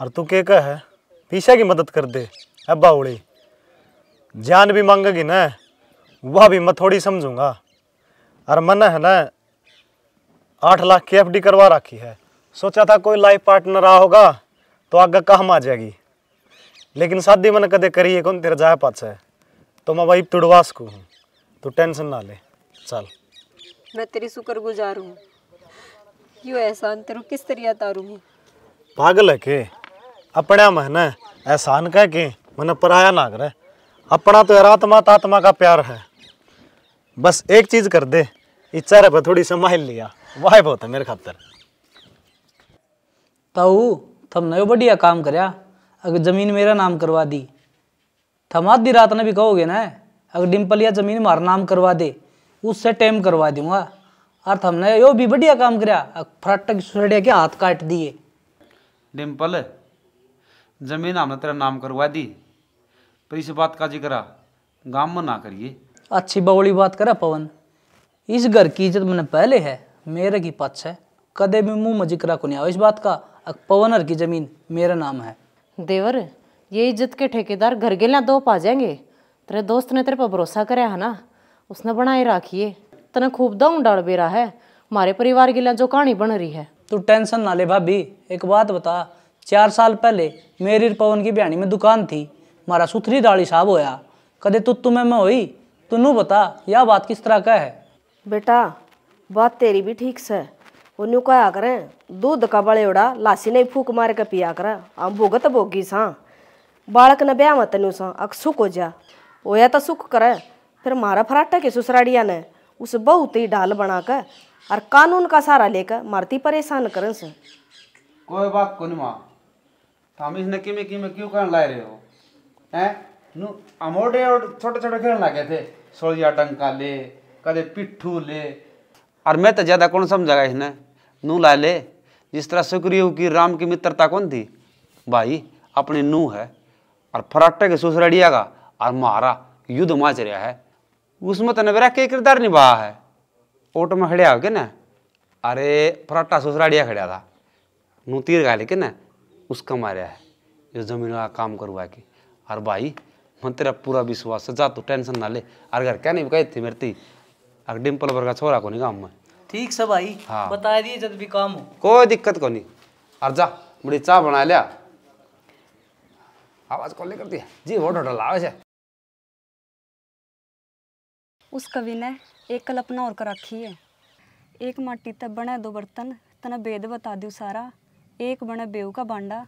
और तू के कह है पीछे की मदद कर दे अब्बा उड़ी जान भी मांगेगी ना वह भी मैं थोड़ी समझूंगा और मैंने है ना आठ लाख की एफ करवा रखी है सोचा था कोई लाइफ पार्टनर आ होगा तो आगे काम आ जाएगी लेकिन शादी मैंने कदे करी है कौन तेरा जाए पास है तो मैं वही तुड़वास को हूँ तू टेंशन ना ले चल मैं तेरी शुक्र गुजार हूँ क्यों एहसान तेरू किस तरह तारूंगी पागल है के अपने में न एहसान कह के मैंने पराया ना करे अपना तो रात मात आत्मा का प्यार है बस एक चीज कर दे इच्छा रहा थोड़ी संभाल लिया वाह बहुत है मेरे खातर ताऊ थम नयो बढ़िया काम करया अगर जमीन मेरा नाम करवा दी थम आधी रात ने भी कहोगे ना अगर डिम्पल या जमीन मारा नाम करवा दे उससे टेम करवा दूंगा और थमने यो भी बढ़िया काम करया फराटक सुरड़िया के हाथ काट दिए डिम्पल जमीन हमने तेरा नाम करवा दी पर इस बात का जिक्र गांव में ना करिए अच्छी बवली बात करा पवन इस घर की इज्जत मैंने पहले है मेरे की पक्ष है कदे भी मुंह में जिक्रा को नहीं आओ इस बात का पवनर की जमीन मेरा नाम है देवर ये इज्जत के ठेकेदार घर गेला दो पा जाएंगे तेरे दोस्त ने तेरे पर भरोसा कराया है ना उसने बनाए राखिए तने खूब दाऊ डाल बेरा है हमारे परिवार लिए जो कहानी बन रही है तू टेंशन ना ले भाभी एक बात बता चार साल पहले मेरी पवन की बयानी में दुकान थी मारा सुथरी डाली साहब होया कदे तुत्तु तुम्हें मैं हुई तनु बता यह बात किस तरह का है बेटा बात तेरी भी ठीक से उन्हें कहा करें दूध का बड़े उड़ा लासी नहीं फूक मार के पिया कर हम भोगत भोगी सा बालक ने ब्याह मत नु सा अक सुख हो जा वो या तो सुख करे फिर मारा फराटा के ससुराड़िया ने उस बहुत ही डाल बना कर और कानून का सहारा लेकर मारती परेशान करें से कोई बात कुन नहीं माँ हम इस नकी में की में क्यों कर लाए रहे हो हैं नु और छोटे छोटे खेल लगे थे सोलिया डंका ले कदे पिट्ठू ले और मैं तो ज़्यादा कौन समझा इसने नू ला ले जिस तरह सुग्रीव की राम की मित्रता कौन थी भाई अपनी नू है और फराटे के सुसरड़िया का और मारा युद्ध माच रहा है उसमें तो नबेरा के किरदार निभा है ओट में खड़िया हो के ना अरे फराटा ससुराड़िया खड़ा था नू तीर गा लेके ना उसका मारा है जो जमीन का काम करवा के और भाई मन तेरा पूरा विश्वास है जा तू टेंशन ना ले अरे घर क्या नहीं कहती थी मेरे ती अगर डिम्पल वर्ग का छोरा को नहीं काम में ठीक सब आई हाँ बता दिए जब भी काम हो कोई दिक्कत को नहीं अरे जा मुझे चाय बना लिया आवाज कॉल नहीं करती है जी वो डॉटर लावे से उस कवि ने एक कल्पना और कर रखी है एक माटी तब बने दो बर्तन तना भेद बता दू सारा एक बने बेऊ का बांडा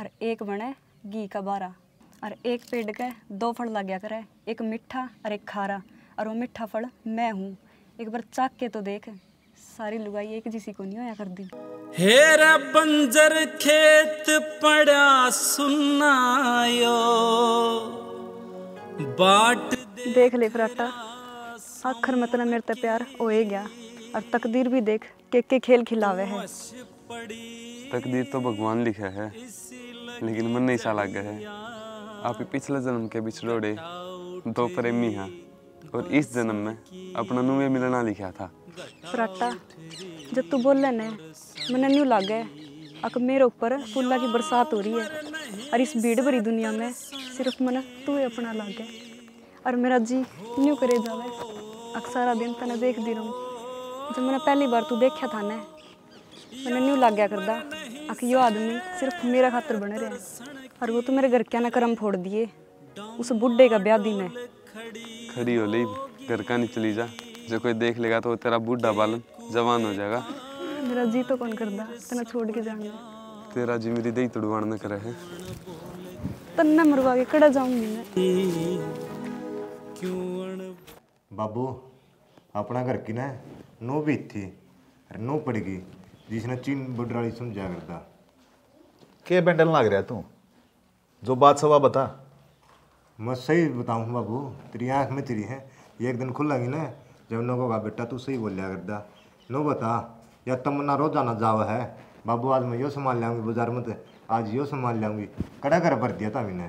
और एक बने घी का बारा और एक पेड़ के दो फल लग गया करे एक मीठा और एक खारा और वो मीठा फल मैं हूँ एक बार चाक के तो देख सारी लुगाई एक जिसी को नहीं होया कर दी हेरा बंजर खेत पड़ा सुनायो बाट देख ले फराटा आखिर मतलब मेरे ते प्यार हो गया और तकदीर भी देख के के खेल खिलावे है तकदीर तो भगवान लिखा है लेकिन मन नहीं सा लग गया है आप पिछले जन्म के बिछड़ोड़े दो प्रेमी हैं और इस जन्म में अपना नुवे मिलना लिखा था फराटा जब तू बोल न मैंने न्यू लागे अक मेरे ऊपर फूला की बरसात हो रही है और इस भीड़ भरी दुनिया में सिर्फ मन तू ही अपना लागे और मेरा जी न्यू करे जावे अक सारा दिन तेने देख दी रहूँ जब मैंने पहली बार तू देखा था ना मैंने न्यू लाग्या करता अक यो आदमी सिर्फ मेरा खातर बने रहे और वो तो मेरे घर क्या ना कर्म फोड़ दिए उस बुढ़े का ब्याह दिन है खड़ी हो ली घर का नहीं चली जा जो कोई देख लेगा तो तेरा बूढ़ा बालन जवान हो जाएगा मेरा जी तो कौन करदा तना छोड़ के जाने तेरा जी मेरी दही तुड़वान न करे है तन्ना मरवा के कड़ा जाऊंगी मैं बाबू अपना घर की ना नो भी थी नो पड़ेगी जिसने चीन बुडराली समझा करता के बैंडल लाग रहा तू जो बात सब बता मैं सही बताऊँ बाबू तेरी आँख में तेरी है ये एक दिन लगी ना जब नो कहा बेटा तू सही बोल लिया करता नो बता या तमन्ना रोजाना जाओ है बाबू आज मैं यो संभाल लाऊंगी बाजार में आज यो संभाल लाऊंगी कड़ा कर भर दिया था मैंने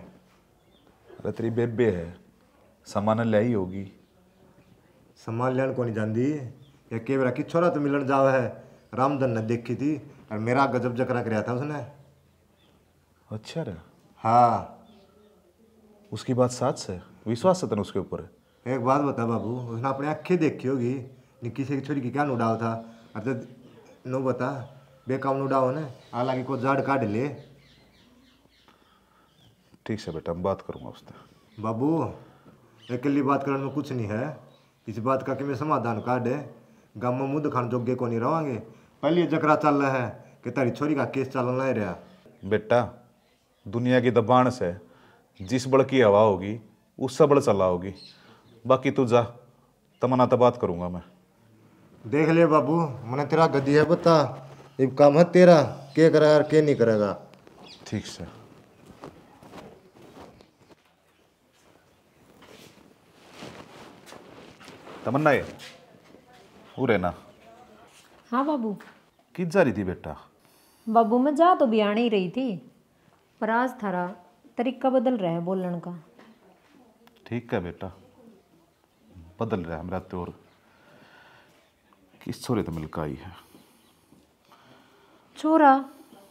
अरे तेरी बेबे है सामान ले ही होगी सामान लेन को नहीं जानती या बेरा की छोरा तो मिलन जाओ है रामधन ने देखी थी और मेरा गजब जकरा कराया था उसने अच्छा रहा हाँ उसकी बात साथ से विश्वास सतन उसके ऊपर है एक बात बता बाबू उसने अपने आँखें देखी होगी निक्की से छोरी की क्या नुडाव था अर्थात मतलब नो बता बेकाम नुडाव ने हालांकि को जाड़ काट ले ठीक से बेटा मैं बात करूँगा उससे बाबू अकेली बात करने में कुछ नहीं है इस बात का कि मैं समाधान काट है गाँव में मुँह खान जोगे को नहीं रहेंगे पहले जकरा चल रहा है कि तारी छोरी का केस चल नहीं रहा बेटा दुनिया की दबाण से जिस बड़ की हवा होगी उससे बड़ चला होगी बाकी तू जा तमना तो बात करूँगा मैं देख ले बाबू मैंने तेरा गद्दी है बता इब काम है तेरा के करेगा के नहीं करेगा ठीक से तमन्ना ये ना हाँ बाबू किस जा रही थी बेटा बाबू मैं जा तो भी बियाने ही रही थी पर आज थारा तरीका बदल रहा है बोलने का ठीक है बेटा बदल रहा है मेरा त्योर किस छोरे तो मिलकर आई है छोरा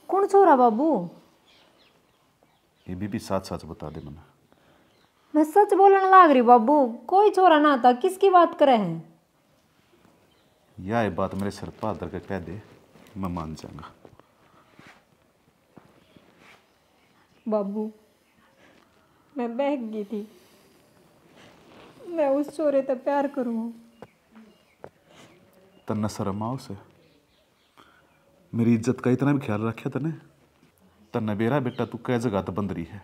कौन छोरा बाबू ये बीबी साथ साथ बता दे मैंने मैं सच बोलने लाग रही बाबू कोई छोरा ना था किसकी बात करे हैं यह बात मेरे सिर पर कह दे मैं मान जाऊंगा बाबू मैं बहक गई थी मैं उस चोरे तक प्यार करूँ तन्ना शर्म आओ से मेरी इज्जत का इतना भी ख्याल रखे तने तन्ना बेरा बेटा तू कै जगह बंद रही है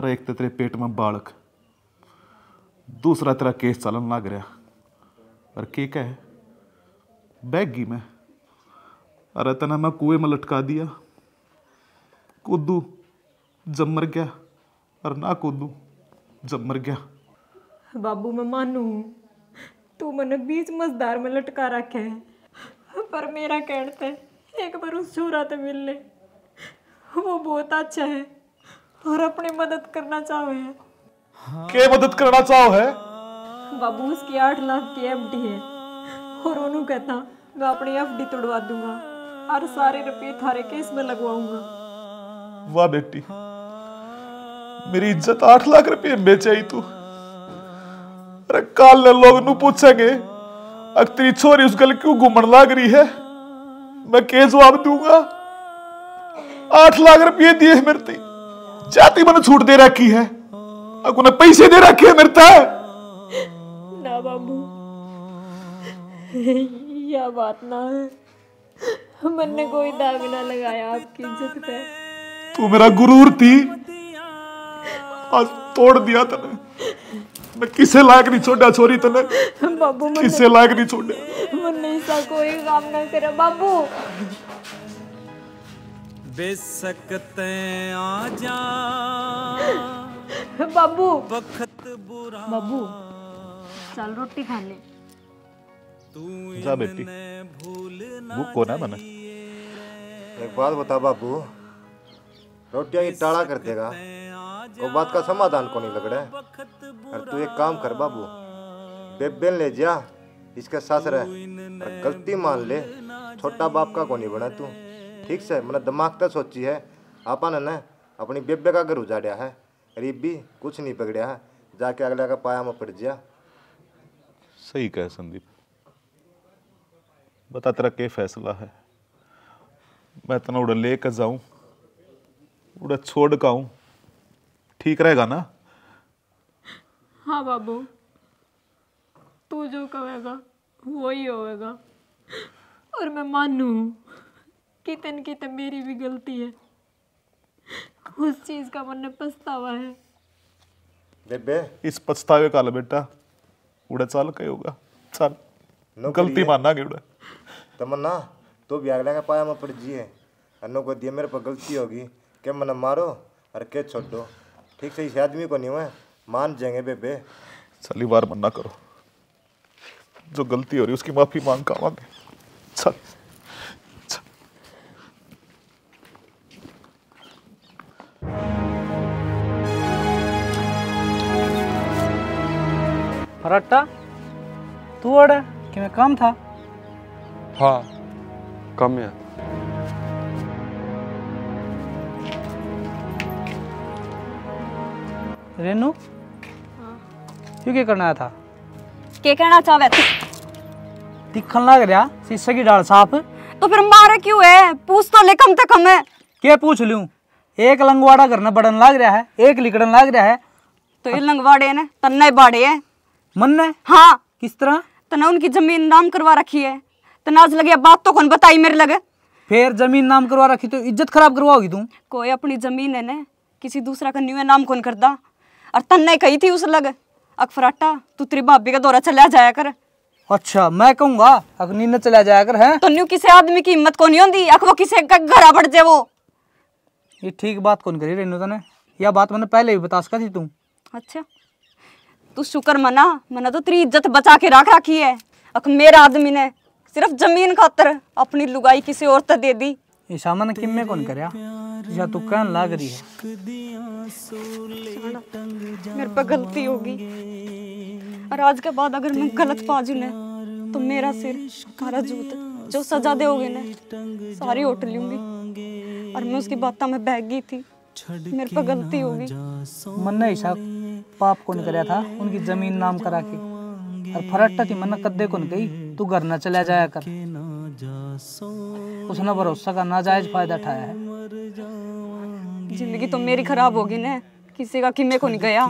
अरे एक तो तेरे पेट में बालक दूसरा तेरा केस चलन लग रहा और के कह बैग गई मैं अरे तना मैं कुएं में लटका दिया कोदू जब मर गया और ना कोदू जब मर गया बाबू मैं मानू तू मन बीच मजदार में लटका रखे है पर मेरा कहते एक बार उस छोरा तो मिल ले वो बहुत अच्छा है और अपने मदद करना चाहो है के मदद करना चाहो है बाबू उसकी आठ लाख की एफ डी है और उन्होंने कहता मैं अपनी एफ डी तोड़वा दूंगा और सारे रुपये थारे केस में लगवाऊंगा वाह बेटी मेरी इज्जत आठ लाख रुपये बेच आई तू अरे कल लोग पूछेंगे तेरी छोरी उस गल क्यों घूमन लग रही है मैं के जवाब दूंगा आठ लाख रुपये दिए मेरे ते जाति मैंने छूट दे रखी है अग पैसे दे रखे है मेरे ना बाबू यह बात ना है मैंने कोई दाग ना लगाया आपकी इज्जत पे तू मेरा गुरूर थी आज तोड़ दिया तने मैं किसे लायक नहीं छोड़ा छोरी तने बाबू मैं किसे लायक नहीं छोड़े मन नहीं सा कोई काम ना करे बाबू बेसकते आ जा बाबू वक्त बुरा बाबू चल रोटी खा ले जा बेटी भूख को ना मना एक बात बता बाबू रोटियां ही टाड़ा कर देगा वो बात का समाधान को नहीं लग रहा है और तू एक काम कर बाबू बेबेन ले जा इसका सासरा है गलती मान ले छोटा बाप का को नहीं बना तू ठीक से मैंने दिमाग तक सोची है आपा ने न अपनी बेबे का घर उजाड़ा है गरीब भी कुछ नहीं पकड़ा है जाके अगले का पाया में पड़ जा सही कह संदीप बता तेरा के फैसला है मैं तना उड़ ले कर जाऊँ उड़ा छोड़ का हूं ठीक रहेगा ना हाँ बाबू तू जो कहेगा वो ही होगा और मैं मानू कितन कितन मेरी भी गलती है उस चीज का मन पछतावा है बेबे इस पछतावे का बेटा उड़े चाल कहे होगा चल गलती मानना के उड़ा तमन्ना तो भी आगला का पाया मैं पर जी है अन्नो को दिया मेरे पर गलती होगी के मैंने मारो और के छोड़ो ठीक से इस आदमी को नहीं हुआ मान जाएंगे बेबे चली बार मना करो जो गलती हो रही उसकी माफी मांग का मांगे चल फरट्टा तू अड़ा कि मैं काम था हाँ कम है रेनू क्यों क्या करना था क्या कहना चाहे दिखन लग रहा शीशे की डाल साफ तो फिर मारे क्यों है पूछ तो ले कम तक हमें क्या पूछ लूं एक लंगवाड़ा करना बड़न लग रहा है एक लिकड़न लग रहा है तो ये लंगवाड़े ने तन्ने बाड़े है मन ने हाँ। किस तरह तना उनकी जमीन नाम करवा रखी है तनाज लगे बात तो कौन बताई मेरे लगे फिर जमीन नाम करवा रखी तो इज्जत खराब करवाओगी तू कोई अपनी जमीन है ना किसी दूसरा का न्यू नाम कौन करता और तन्ने कही थी उस लग अकफराटा तू तेरी भाभी का दौरा चला जाया कर अच्छा मैं कहूंगा अग्नि न चला जाया कर है तो न्यू किसी आदमी की हिम्मत को नहीं होती अख वो किसी का घर बढ़ जाए वो ये ठीक बात कौन करी रेनू तने यह बात मैंने पहले भी बता सका थी तू अच्छा तू शुक्र मना मना तो तेरी इज्जत बचा के रख रखी है अख मेरा आदमी ने सिर्फ जमीन खातर अपनी लुगाई किसी और तक दे दी ये सामान किम्मे कौन कर या तो कह लग रही है मेरे पर गलती होगी और आज के बाद अगर मैं गलत बाजू ने तो मेरा सिर हमारा जूत जो सजा दोगे ना सारी ओट लूंगी और मैं उसकी बात में बह गई थी मेरे पर गलती होगी ने ईशा पाप कौन करया था उनकी जमीन नाम करा के और फरट्टा थी मन कद्दे कौन गई तू घर ना चला जाया कर उसने भरोसा का नाजायज फायदा उठाया है जिंदगी तो मेरी खराब होगी ना किसी का किमे को नहीं गया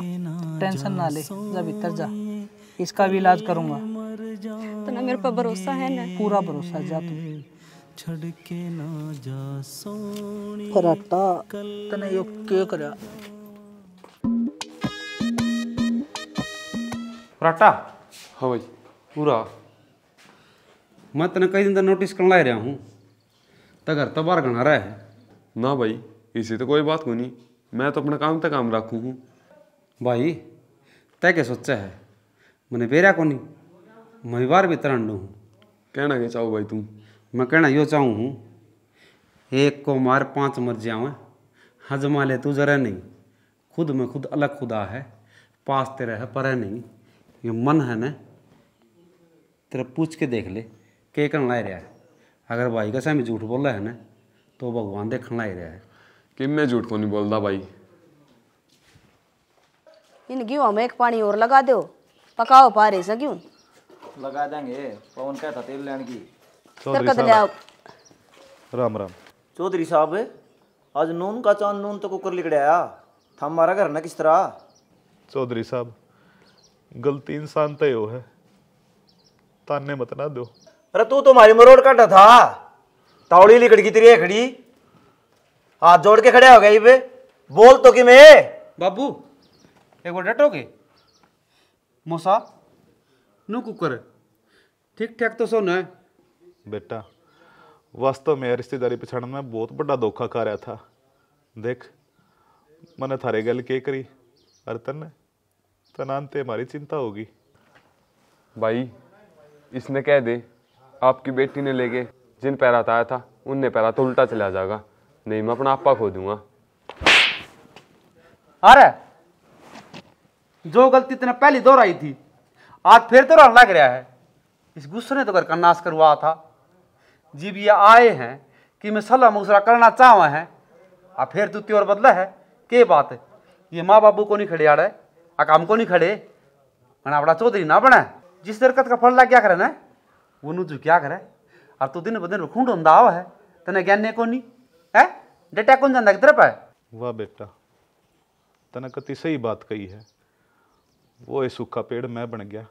टेंशन ना ले जब इतर जा इसका भी इलाज करूंगा तो ना मेरे पर भरोसा है ना पूरा भरोसा जा तू छड़ के ना जा सोनी पराठा तने यो के करया पराठा हो हाँ भाई पूरा मैं तेने कई दिन नोटिस कर ला रहा हूँ तो घर तो बाहर घना रहा है ना भाई इसी तो कोई बात को नहीं मैं तो अपना काम तक काम रखू हूँ भाई तय क्या सोचा है मैंने बेरा को नहीं मैं बार भी तरह हूँ कहना क्या चाहो भाई तुम मैं कहना यो चाहूँ हूँ एक को मार पांच मर जाऊँ हजमा ले तू जरा नहीं खुद में खुद अलग खुदा है पास तेरा है पर है नहीं ये मन है ना तेरा पूछ के देख ले के कहना रहा है अगर भाई का सामने झूठ बोला है ना तो भगवान देख ही रहा है कि मैं झूठ को नहीं बोलता भाई इन गेहूँ हमें एक पानी और लगा दो पकाओ पा रहे सा क्यों लगा देंगे पवन कहता तेल लेने की करकत ले आओ राम राम चौधरी साहब आज नून का चांद नून तो कुकर लिख आया था हमारा घर ना किस तरह चौधरी साहब गलती इंसान तो हो है ताने मत ना दो अरे तू तो हमारी मरोड़ काटा था तावड़ी लिकड़ की तेरी खड़ी हाथ जोड़ के खड़े हो गए वे बोल तो कि मैं बाबू एक बार डटोगे मोसा नू कुकर ठीक ठाक तो सोना है बेटा वास्तव में रिश्तेदारी पछाड़न में बहुत बड़ा धोखा खा रहा था देख मैंने थारे गल के करी अरे तन तनाते हमारी चिंता होगी भाई इसने कह दे आपकी बेटी ने लेके जिन पैरा आया था उनने पैरा तो उल्टा चला जाएगा नहीं मैं अपना आपा खो दूंगा अरे जो गलती तेने पहली दोहराई थी आज फिर तो लग रहा है इस गुस्से ने तो घर का नाश करवा था जीव ये आए हैं कि मैं सलाह मुसरा करना चाहवा है आ फिर तू त्योर बदला है के बात है ये माँ बाबू को नहीं खड़े आ रहे आ काम को नहीं खड़े मैंने बड़ा चौधरी ना बना जिस दरकत का फल लग गया करे ना वनुजु क्या करे और तू तो दिन ब दिन खूंड तो अंदाव है तने ज्ञान को नहीं है डेटा कौन जानता किधर पर वाह बेटा तने कति सही बात कही है वो ये सूखा पेड़ मैं बन गया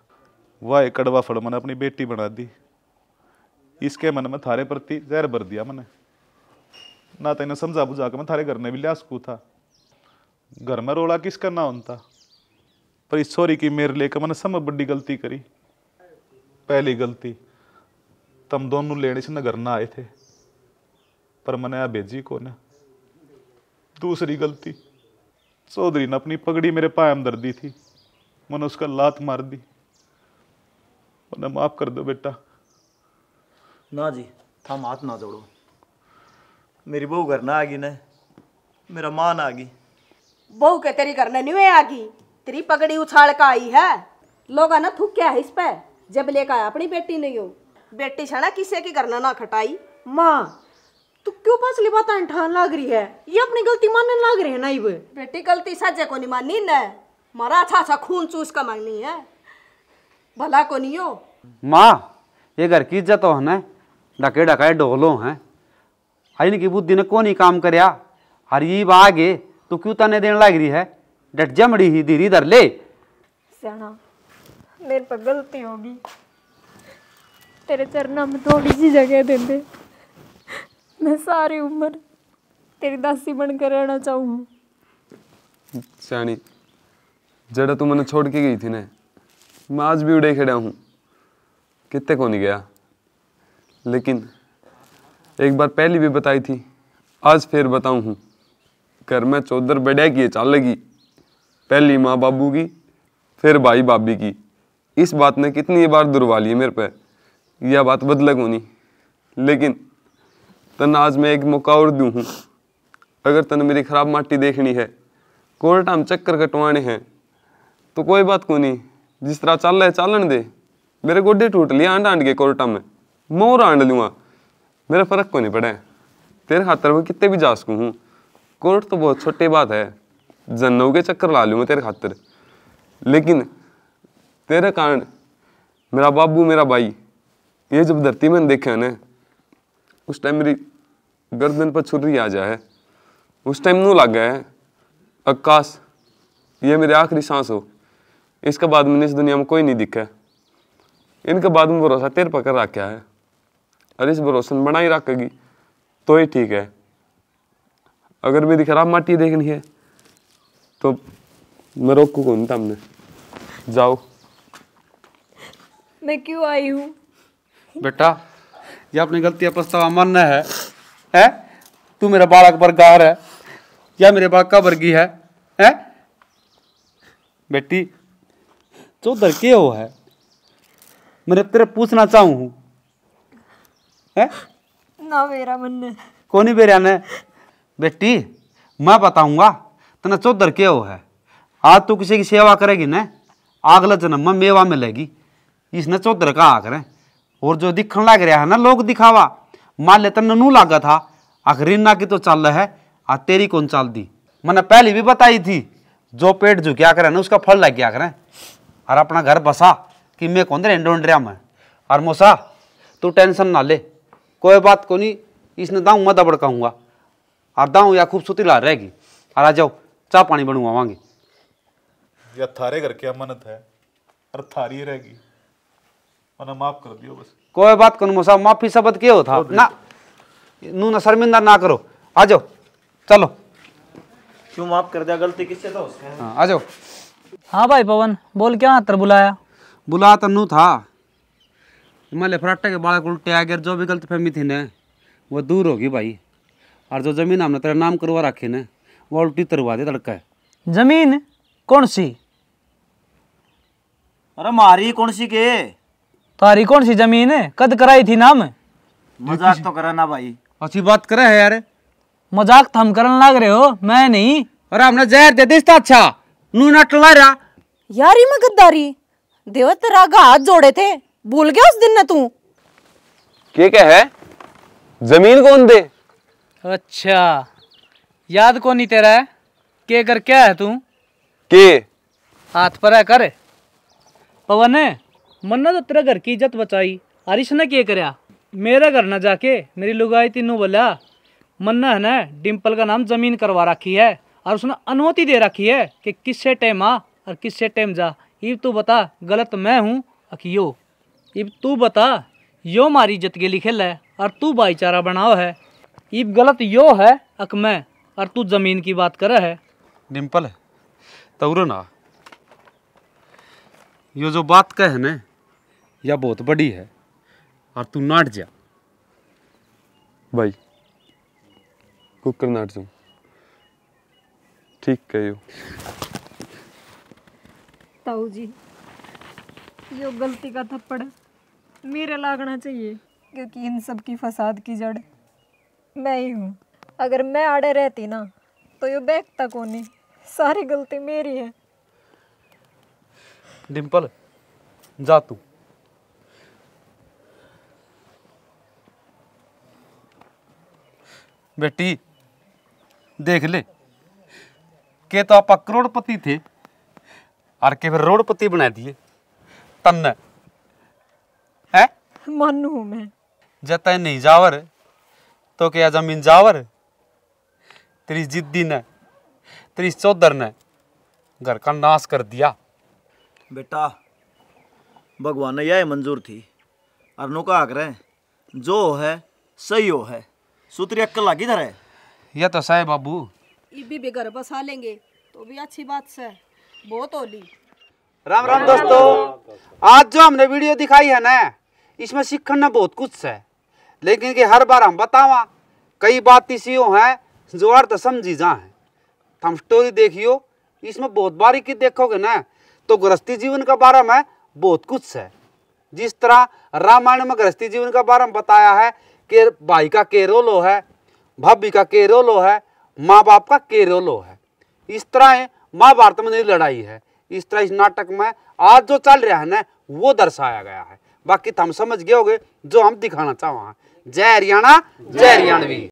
वाह कड़वा फल मैंने अपनी बेटी बना दी इसके मन में थारे प्रति जहर भर दिया मैंने ना तेने तो समझा बुझा के मैं थारे घर ने भी लिया सकू था घर में रोला किस करना होता पर इस छोरी की मेरे लेकर मैंने सब बड़ी गलती करी पहली गलती तम दोनों लेने से नगर ना आए थे पर मैंने आ भेजी को ना दूसरी गलती चौधरी ने अपनी पगड़ी मेरे पाए अंदर दी थी मैंने उसका लात मार दी मैंने माफ कर दो बेटा ना जी थम हाथ ना जोड़ो मेरी बहू घर ना आ गई ना मेरा मान आ गई बहू के तेरी घर नहीं हुए आ गई तेरी पगड़ी उछाल का आई है लोग ना थूक क्या है इस पर जब लेकर आया अपनी बेटी नहीं हो बेटी छना किसे की करना ना खटाई माँ तू क्यों पास लिबाता ठान लाग रही है ये अपनी गलती मानने लाग रही है ना इब बेटी गलती सजे को नहीं मानी न मारा अच्छा अच्छा खून चूस का मांगनी है भला को नहीं हो माँ ये घर की इज्जत हो ना डके डकाए डोलो है आई नी बुद्धि ने कौन ही काम कर हरी आगे तू क्यों तने देने लाग रही है डट जमड़ी ही धीरे धर ले सियाणा मेरे पर गलती होगी तेरे चरणों में थोड़ी सी जगह दें दे मैं सारी उम्र तेरी दासी बन कर रहना चाहूंगी सियानी जड़ा तू मैंने छोड़ के गई थी ना मैं आज भी उड़े खड़ा हूँ कितने को नहीं गया लेकिन एक बार पहले भी बताई थी आज फिर बताऊ हूँ घर में चौधर बढ़िया की चाल लगी पहली माँ बाबू की फिर भाई भाभी की इस बात ने कितनी बार दुरवा ली मेरे पे यह बात बदला होनी लेकिन तन आज मैं एक मौका और दू हूँ अगर तन मेरी खराब माटी देखनी है कोर्ट हम चक्कर कटवाने हैं तो कोई बात को नहीं जिस तरह चल रहा है चालन दे मेरे गोडे टूट लिए आंड आंड के कोर्टा में मैं और आंड लूँगा मेरा फर्क को नहीं पड़ा तेरे खातर मैं कितने भी जा सकूँ हूँ कोर्ट तो बहुत छोटी बात है जन्नों के चक्कर ला लूँ मैं तेरे खातर लेकिन तेरे कारण मेरा बाबू मेरा भाई ये जब धरती मैंने देखा ना उस टाइम मेरी गर्दन पर छुरी आ जाए उस टाइम नू लग गया है आकाश ये मेरे आखिरी सांस हो इसके बाद मैंने इस दुनिया में कोई नहीं दिखा इनके बाद में भरोसा तेरे पकड़ रखा है और इस भरोसे में बनाई रखेगी तो ही ठीक है अगर मेरी खराब माटी देखनी है तो मैं रोकू कौन था हमने जाओ मैं क्यों आई हूँ बेटा ये अपनी गलती पछतावा मानना है है तू मेरा बालक बरगार है या मेरे बाग का वर्गी है है बेटी चौधर के हो है मैंने तेरे पूछना चाहू है ना मेरा मन कौन बेरा ने बेटी मैं बताऊंगा तना चौधर के हो है आज तू किसी की सेवा करेगी ना अगला जन्म में मेवा मिलेगी इसने चौधर का आकर है और जो दिखन लग रहा है ना लोग दिखावा मान लेता ननू लागा था आखिर ना की तो चल रहा है आ तेरी कौन चाल दी मैंने पहली भी बताई थी जो पेट झुकिया करे ना उसका फल लग गया करें और अपना घर बसा कि मैं कौन दे ढूंढ रहा मैं और मोसा तू टेंशन ना ले कोई बात को नहीं इसने दाऊँ मैं दबड़काऊँगा और दाऊँ या खूबसूरती ला रहेगी और आ जाओ चाह पानी बनूंगा वाँगी या थारे घर क्या मन्नत है और थारी रहेगी वरना माफ कर दियो बस कोई बात करूँ मुसा माफी शब्द के होता ना नू ना शर्मिंदा ना करो आ जाओ चलो क्यों माफ कर दिया गलती किससे तो हाँ आ जाओ हां भाई पवन बोल क्या हाथ बुलाया बुला तो नू था मैं फराटे के बालक उल्टे आगे जो भी गलत फहमी थी ने वो दूर होगी भाई और जो जमीन हमने तेरा नाम करवा रखी ने वो उल्टी तरवा दे तड़का जमीन कौन सी अरे मारी कौन सी के तारी कौन सी जमीन है कद कराई थी नाम मजाक तो करा ना भाई अच्छी बात करे है यार मजाक तो हम करने लग रहे हो मैं नहीं और हमने जहर दे दिस्ता तो अच्छा नू नट ला रहा यार ये मैं गद्दारी देवा तेरा हाथ जोड़े थे भूल गया उस दिन ना तू के क्या है जमीन कौन दे अच्छा याद कौन नहीं तेरा है के कर क्या है तू के हाथ पर है कर पवन है मन्ना तो तेरा घर की इज्जत बचाई अरिश ने क्या करया मेरा घर ना जाके मेरी लुगाई तीनों बोला मन्ना है ना डिम्पल का नाम जमीन करवा रखी है और उसने अनुमति दे रखी है कि किससे टाइम आ और किससे टाइम जा इब तू बता गलत मैं हूँ अखियो इब तू बता यो मारी इज्जत के लिखे है और तू भाईचारा बनाओ है इब गलत यो है अक मैं और तू जमीन की बात कर है डिम्पल तौर ना यो जो बात कह है ना या बहुत बड़ी है और तू नाट जा भाई कुकर नाट जाऊ ठीक कहो ताऊ जी यो गलती का थप्पड़ मेरे लागना चाहिए क्योंकि इन सब की फसाद की जड़ मैं ही हूँ अगर मैं आड़े रहती ना तो यो बैग तक है सारी गलती मेरी है डिंपल जा तू बेटी देख ले के तो आप करोड़पति थे और के फिर रोडपति बना दिए तन्न है मानू मैं जता नहीं जावर तो क्या जमीन जावर तेरी जिद्दी ने तेरी चौधर ने घर का नाश कर दिया बेटा भगवान ने यह मंजूर थी अरनू का आग्रह जो है सही हो है सुतरी अक्कल लागी धरे है ये तो साहब बाबू इबी भी घर बसा लेंगे तो भी अच्छी बात से बहुत होली राम राम दोस्तों आज जो हमने वीडियो दिखाई है ना इसमें सीखने ना बहुत कुछ है लेकिन कि हर बार हम बतावा कई बात इसी हो है जो अर्थ तो समझी जा है तो हम स्टोरी देखियो इसमें बहुत बारीकी देखोगे ना तो गृहस्थी जीवन के बारे में बहुत कुछ है जिस तरह रामायण में गृहस्थी जीवन के बारे में बताया है के भाई का केरो लो है भाभी का लो है माँ बाप का लो है इस तरह महाभारत तो में नहीं लड़ाई है इस तरह इस नाटक में आज जो चल रहा है ना वो दर्शाया गया है बाकी तुम तो समझ गए होगे जो हम दिखाना चाहो जय हरियाणा जय हरियाणवी